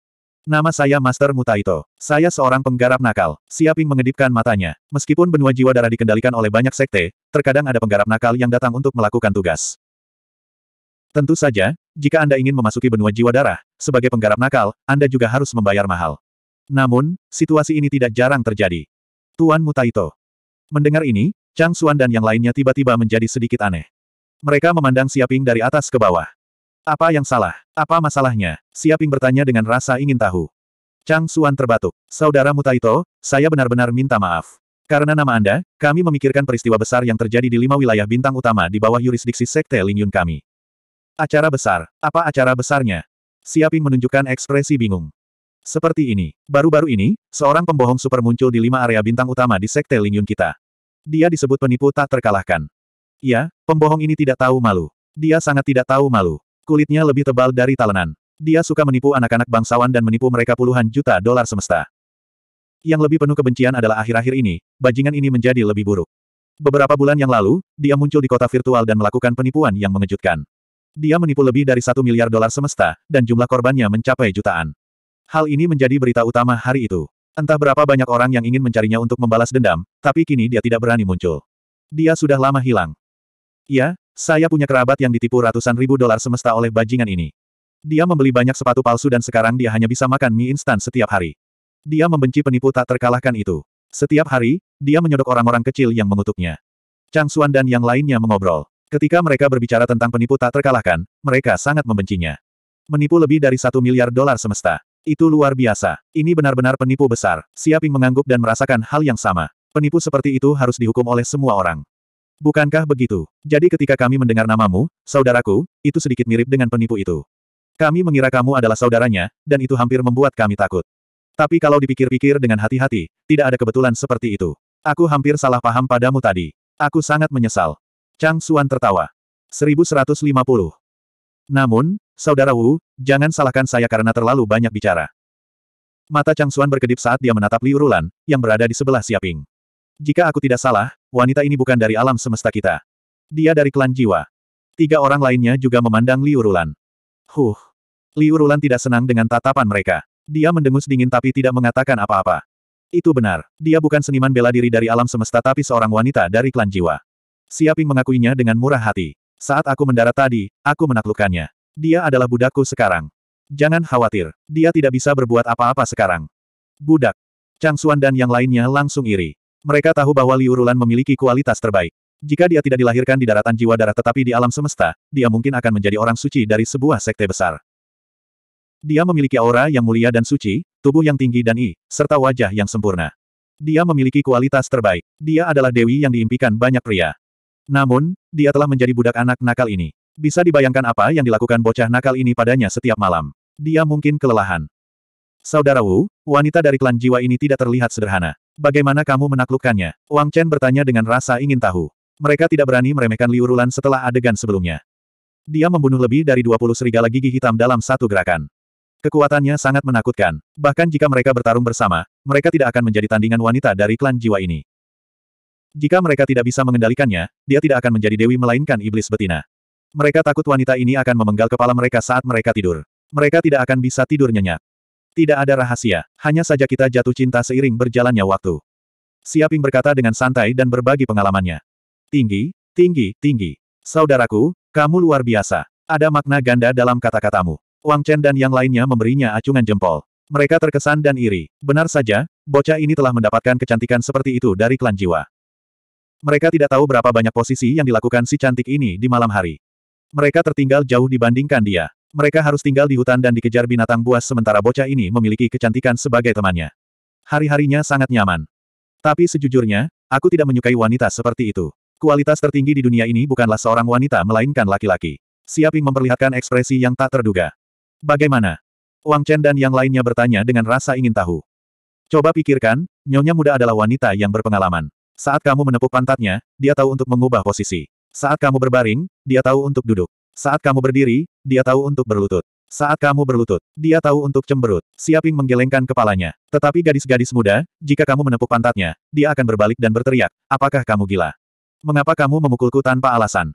Nama saya Master Mutaito. Saya seorang penggarap nakal. Siaping mengedipkan matanya. Meskipun benua jiwa darah dikendalikan oleh banyak sekte, terkadang ada penggarap nakal yang datang untuk melakukan tugas. Tentu saja, jika Anda ingin memasuki benua jiwa darah, sebagai penggarap nakal, Anda juga harus membayar mahal. Namun, situasi ini tidak jarang terjadi. Tuan Mutaito, Mendengar ini, Chang Xuan dan yang lainnya tiba-tiba menjadi sedikit aneh. Mereka memandang Siaping dari atas ke bawah. Apa yang salah? Apa masalahnya? Siaping bertanya dengan rasa ingin tahu. Chang Xuan terbatuk. Saudara Mutaito, saya benar-benar minta maaf. Karena nama Anda, kami memikirkan peristiwa besar yang terjadi di lima wilayah bintang utama di bawah yurisdiksi Sekte Lingyun kami. Acara besar. Apa acara besarnya? Siaping menunjukkan ekspresi bingung. Seperti ini, baru-baru ini, seorang pembohong super muncul di lima area bintang utama di Sekte Lingyun kita. Dia disebut penipu tak terkalahkan. Ya, pembohong ini tidak tahu malu. Dia sangat tidak tahu malu. Kulitnya lebih tebal dari talenan. Dia suka menipu anak-anak bangsawan dan menipu mereka puluhan juta dolar semesta. Yang lebih penuh kebencian adalah akhir-akhir ini, bajingan ini menjadi lebih buruk. Beberapa bulan yang lalu, dia muncul di kota virtual dan melakukan penipuan yang mengejutkan. Dia menipu lebih dari satu miliar dolar semesta, dan jumlah korbannya mencapai jutaan. Hal ini menjadi berita utama hari itu. Entah berapa banyak orang yang ingin mencarinya untuk membalas dendam, tapi kini dia tidak berani muncul. Dia sudah lama hilang. Ya, saya punya kerabat yang ditipu ratusan ribu dolar semesta oleh bajingan ini. Dia membeli banyak sepatu palsu dan sekarang dia hanya bisa makan mie instan setiap hari. Dia membenci penipu tak terkalahkan itu. Setiap hari, dia menyodok orang-orang kecil yang mengutuknya. Chang Xuan dan yang lainnya mengobrol. Ketika mereka berbicara tentang penipu tak terkalahkan, mereka sangat membencinya. Menipu lebih dari satu miliar dolar semesta. Itu luar biasa. Ini benar-benar penipu besar. Siaping mengangguk dan merasakan hal yang sama. Penipu seperti itu harus dihukum oleh semua orang. Bukankah begitu? Jadi ketika kami mendengar namamu, saudaraku, itu sedikit mirip dengan penipu itu. Kami mengira kamu adalah saudaranya, dan itu hampir membuat kami takut. Tapi kalau dipikir-pikir dengan hati-hati, tidak ada kebetulan seperti itu. Aku hampir salah paham padamu tadi. Aku sangat menyesal. Chang Xuan tertawa. 1150. Namun, Saudara Wu, jangan salahkan saya karena terlalu banyak bicara. Mata Chang Xuan berkedip saat dia menatap Liu Rulan, yang berada di sebelah Siaping. Jika aku tidak salah, wanita ini bukan dari alam semesta kita. Dia dari klan jiwa. Tiga orang lainnya juga memandang Liu Rulan. Huh. Liu Rulan tidak senang dengan tatapan mereka. Dia mendengus dingin tapi tidak mengatakan apa-apa. Itu benar. Dia bukan seniman bela diri dari alam semesta tapi seorang wanita dari klan jiwa. Siaping mengakuinya dengan murah hati. Saat aku mendarat tadi, aku menaklukkannya. Dia adalah budakku sekarang. Jangan khawatir, dia tidak bisa berbuat apa-apa sekarang. Budak. Chang Xuan dan yang lainnya langsung iri. Mereka tahu bahwa Liu Rulan memiliki kualitas terbaik. Jika dia tidak dilahirkan di daratan jiwa darah tetapi di alam semesta, dia mungkin akan menjadi orang suci dari sebuah sekte besar. Dia memiliki aura yang mulia dan suci, tubuh yang tinggi dan i, serta wajah yang sempurna. Dia memiliki kualitas terbaik. Dia adalah dewi yang diimpikan banyak pria. Namun, dia telah menjadi budak anak nakal ini. Bisa dibayangkan apa yang dilakukan bocah nakal ini padanya setiap malam. Dia mungkin kelelahan. Saudara Wu, wanita dari klan jiwa ini tidak terlihat sederhana. Bagaimana kamu menaklukkannya? Wang Chen bertanya dengan rasa ingin tahu. Mereka tidak berani meremehkan Liu Rulan setelah adegan sebelumnya. Dia membunuh lebih dari 20 serigala gigi hitam dalam satu gerakan. Kekuatannya sangat menakutkan. Bahkan jika mereka bertarung bersama, mereka tidak akan menjadi tandingan wanita dari klan jiwa ini. Jika mereka tidak bisa mengendalikannya, dia tidak akan menjadi dewi melainkan iblis betina. Mereka takut wanita ini akan memenggal kepala mereka saat mereka tidur. Mereka tidak akan bisa tidur nyenyak. Tidak ada rahasia, hanya saja kita jatuh cinta seiring berjalannya waktu. Siaping berkata dengan santai dan berbagi pengalamannya. Tinggi, tinggi, tinggi. Saudaraku, kamu luar biasa. Ada makna ganda dalam kata-katamu. Wang Chen dan yang lainnya memberinya acungan jempol. Mereka terkesan dan iri. Benar saja, bocah ini telah mendapatkan kecantikan seperti itu dari klan jiwa. Mereka tidak tahu berapa banyak posisi yang dilakukan si cantik ini di malam hari. Mereka tertinggal jauh dibandingkan dia. Mereka harus tinggal di hutan dan dikejar binatang buas sementara bocah ini memiliki kecantikan sebagai temannya. Hari-harinya sangat nyaman. Tapi sejujurnya, aku tidak menyukai wanita seperti itu. Kualitas tertinggi di dunia ini bukanlah seorang wanita melainkan laki-laki. Siaping memperlihatkan ekspresi yang tak terduga. Bagaimana? Wang Chen dan yang lainnya bertanya dengan rasa ingin tahu. Coba pikirkan, nyonya muda adalah wanita yang berpengalaman. Saat kamu menepuk pantatnya, dia tahu untuk mengubah posisi. Saat kamu berbaring, dia tahu untuk duduk. Saat kamu berdiri, dia tahu untuk berlutut. Saat kamu berlutut, dia tahu untuk cemberut. Siaping menggelengkan kepalanya. Tetapi gadis-gadis muda, jika kamu menepuk pantatnya, dia akan berbalik dan berteriak, apakah kamu gila? Mengapa kamu memukulku tanpa alasan?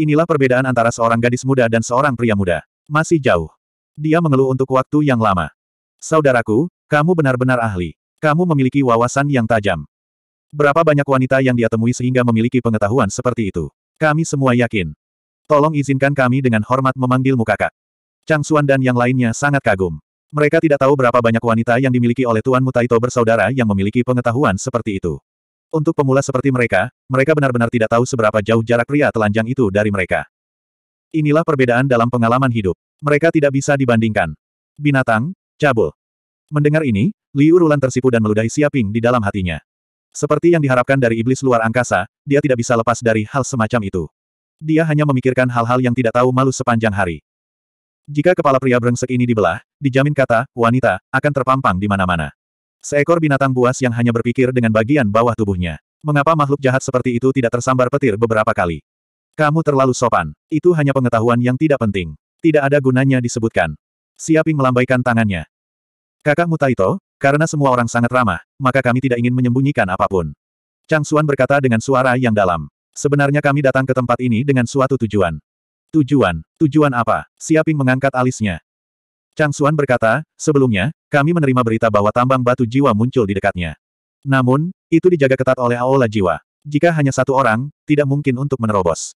Inilah perbedaan antara seorang gadis muda dan seorang pria muda. Masih jauh. Dia mengeluh untuk waktu yang lama. Saudaraku, kamu benar-benar ahli. Kamu memiliki wawasan yang tajam. Berapa banyak wanita yang dia temui sehingga memiliki pengetahuan seperti itu? Kami semua yakin. Tolong izinkan kami dengan hormat memanggilmu kakak. Chang Xuan dan yang lainnya sangat kagum. Mereka tidak tahu berapa banyak wanita yang dimiliki oleh Tuan Mutaito bersaudara yang memiliki pengetahuan seperti itu. Untuk pemula seperti mereka, mereka benar-benar tidak tahu seberapa jauh jarak pria telanjang itu dari mereka. Inilah perbedaan dalam pengalaman hidup. Mereka tidak bisa dibandingkan. Binatang, cabul. Mendengar ini, Liu Rulan tersipu dan meludahi Siaping di dalam hatinya. Seperti yang diharapkan dari iblis luar angkasa, dia tidak bisa lepas dari hal semacam itu. Dia hanya memikirkan hal-hal yang tidak tahu malu sepanjang hari. Jika kepala pria brengsek ini dibelah, dijamin kata, wanita, akan terpampang di mana-mana. Seekor binatang buas yang hanya berpikir dengan bagian bawah tubuhnya. Mengapa makhluk jahat seperti itu tidak tersambar petir beberapa kali? Kamu terlalu sopan. Itu hanya pengetahuan yang tidak penting. Tidak ada gunanya disebutkan. Siaping melambaikan tangannya. Kakakmu Taito, karena semua orang sangat ramah, maka kami tidak ingin menyembunyikan apapun. Chang Xuan berkata dengan suara yang dalam. Sebenarnya kami datang ke tempat ini dengan suatu tujuan. Tujuan? Tujuan apa? Siaping mengangkat alisnya. Chang Xuan berkata, sebelumnya, kami menerima berita bahwa tambang batu jiwa muncul di dekatnya. Namun, itu dijaga ketat oleh Aola Jiwa. Jika hanya satu orang, tidak mungkin untuk menerobos.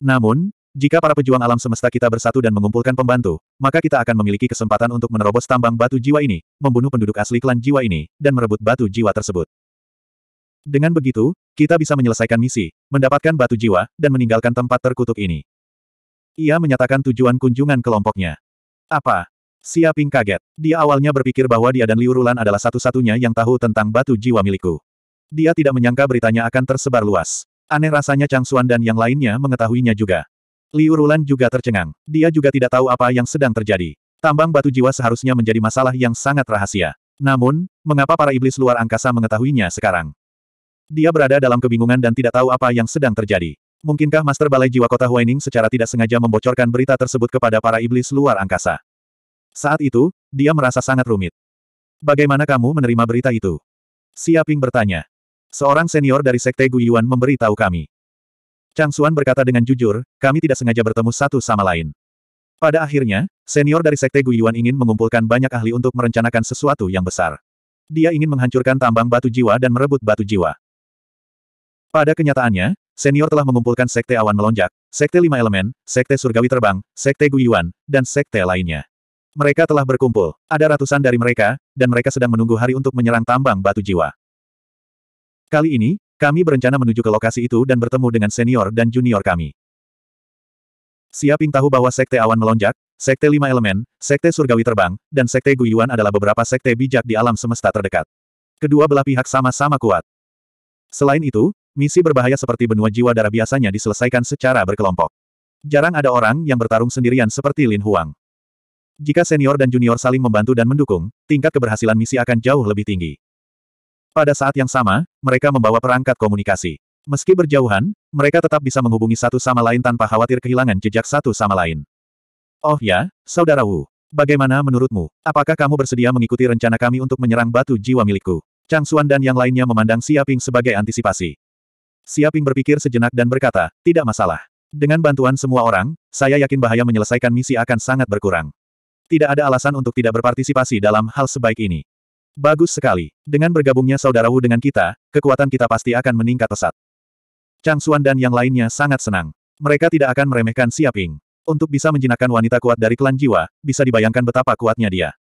Namun, jika para pejuang alam semesta kita bersatu dan mengumpulkan pembantu, maka kita akan memiliki kesempatan untuk menerobos tambang batu jiwa ini, membunuh penduduk asli klan jiwa ini, dan merebut batu jiwa tersebut. Dengan begitu, kita bisa menyelesaikan misi, mendapatkan batu jiwa, dan meninggalkan tempat terkutuk ini. Ia menyatakan tujuan kunjungan kelompoknya. Apa? Siaping kaget. Dia awalnya berpikir bahwa dia dan Liu Rulan adalah satu-satunya yang tahu tentang batu jiwa milikku. Dia tidak menyangka beritanya akan tersebar luas. Aneh rasanya Chang Xuan dan yang lainnya mengetahuinya juga. Liu Rulan juga tercengang. Dia juga tidak tahu apa yang sedang terjadi. Tambang batu jiwa seharusnya menjadi masalah yang sangat rahasia. Namun, mengapa para iblis luar angkasa mengetahuinya sekarang? Dia berada dalam kebingungan dan tidak tahu apa yang sedang terjadi. Mungkinkah Master Balai Jiwa Kota Huaining secara tidak sengaja membocorkan berita tersebut kepada para iblis luar angkasa? Saat itu, dia merasa sangat rumit. Bagaimana kamu menerima berita itu? Siaping bertanya. Seorang senior dari Sekte Guyuan memberitahu kami. Chang Suan berkata dengan jujur, kami tidak sengaja bertemu satu sama lain. Pada akhirnya, senior dari Sekte Guyuan ingin mengumpulkan banyak ahli untuk merencanakan sesuatu yang besar. Dia ingin menghancurkan tambang batu jiwa dan merebut batu jiwa. Pada kenyataannya, senior telah mengumpulkan Sekte Awan Melonjak, Sekte Lima Elemen, Sekte Surgawi Terbang, Sekte Guyuan, dan Sekte lainnya. Mereka telah berkumpul, ada ratusan dari mereka, dan mereka sedang menunggu hari untuk menyerang tambang batu jiwa. Kali ini, kami berencana menuju ke lokasi itu dan bertemu dengan senior dan junior kami. Siaping tahu bahwa Sekte Awan Melonjak, Sekte Lima Elemen, Sekte Surgawi Terbang, dan Sekte Guyuan adalah beberapa sekte bijak di alam semesta terdekat. Kedua belah pihak sama-sama kuat. Selain itu, misi berbahaya seperti benua jiwa darah biasanya diselesaikan secara berkelompok. Jarang ada orang yang bertarung sendirian seperti Lin Huang. Jika senior dan junior saling membantu dan mendukung, tingkat keberhasilan misi akan jauh lebih tinggi. Pada saat yang sama, mereka membawa perangkat komunikasi. Meski berjauhan, mereka tetap bisa menghubungi satu sama lain tanpa khawatir kehilangan jejak satu sama lain. Oh ya, Saudara Wu. Bagaimana menurutmu? Apakah kamu bersedia mengikuti rencana kami untuk menyerang batu jiwa milikku? Chang Xuan dan yang lainnya memandang Siaping sebagai antisipasi. Siaping berpikir sejenak dan berkata, tidak masalah. Dengan bantuan semua orang, saya yakin bahaya menyelesaikan misi akan sangat berkurang. Tidak ada alasan untuk tidak berpartisipasi dalam hal sebaik ini. Bagus sekali. Dengan bergabungnya saudara Wu dengan kita, kekuatan kita pasti akan meningkat pesat. Chang Xuan dan yang lainnya sangat senang. Mereka tidak akan meremehkan Siaping. Untuk bisa menjinakkan wanita kuat dari klan jiwa, bisa dibayangkan betapa kuatnya dia.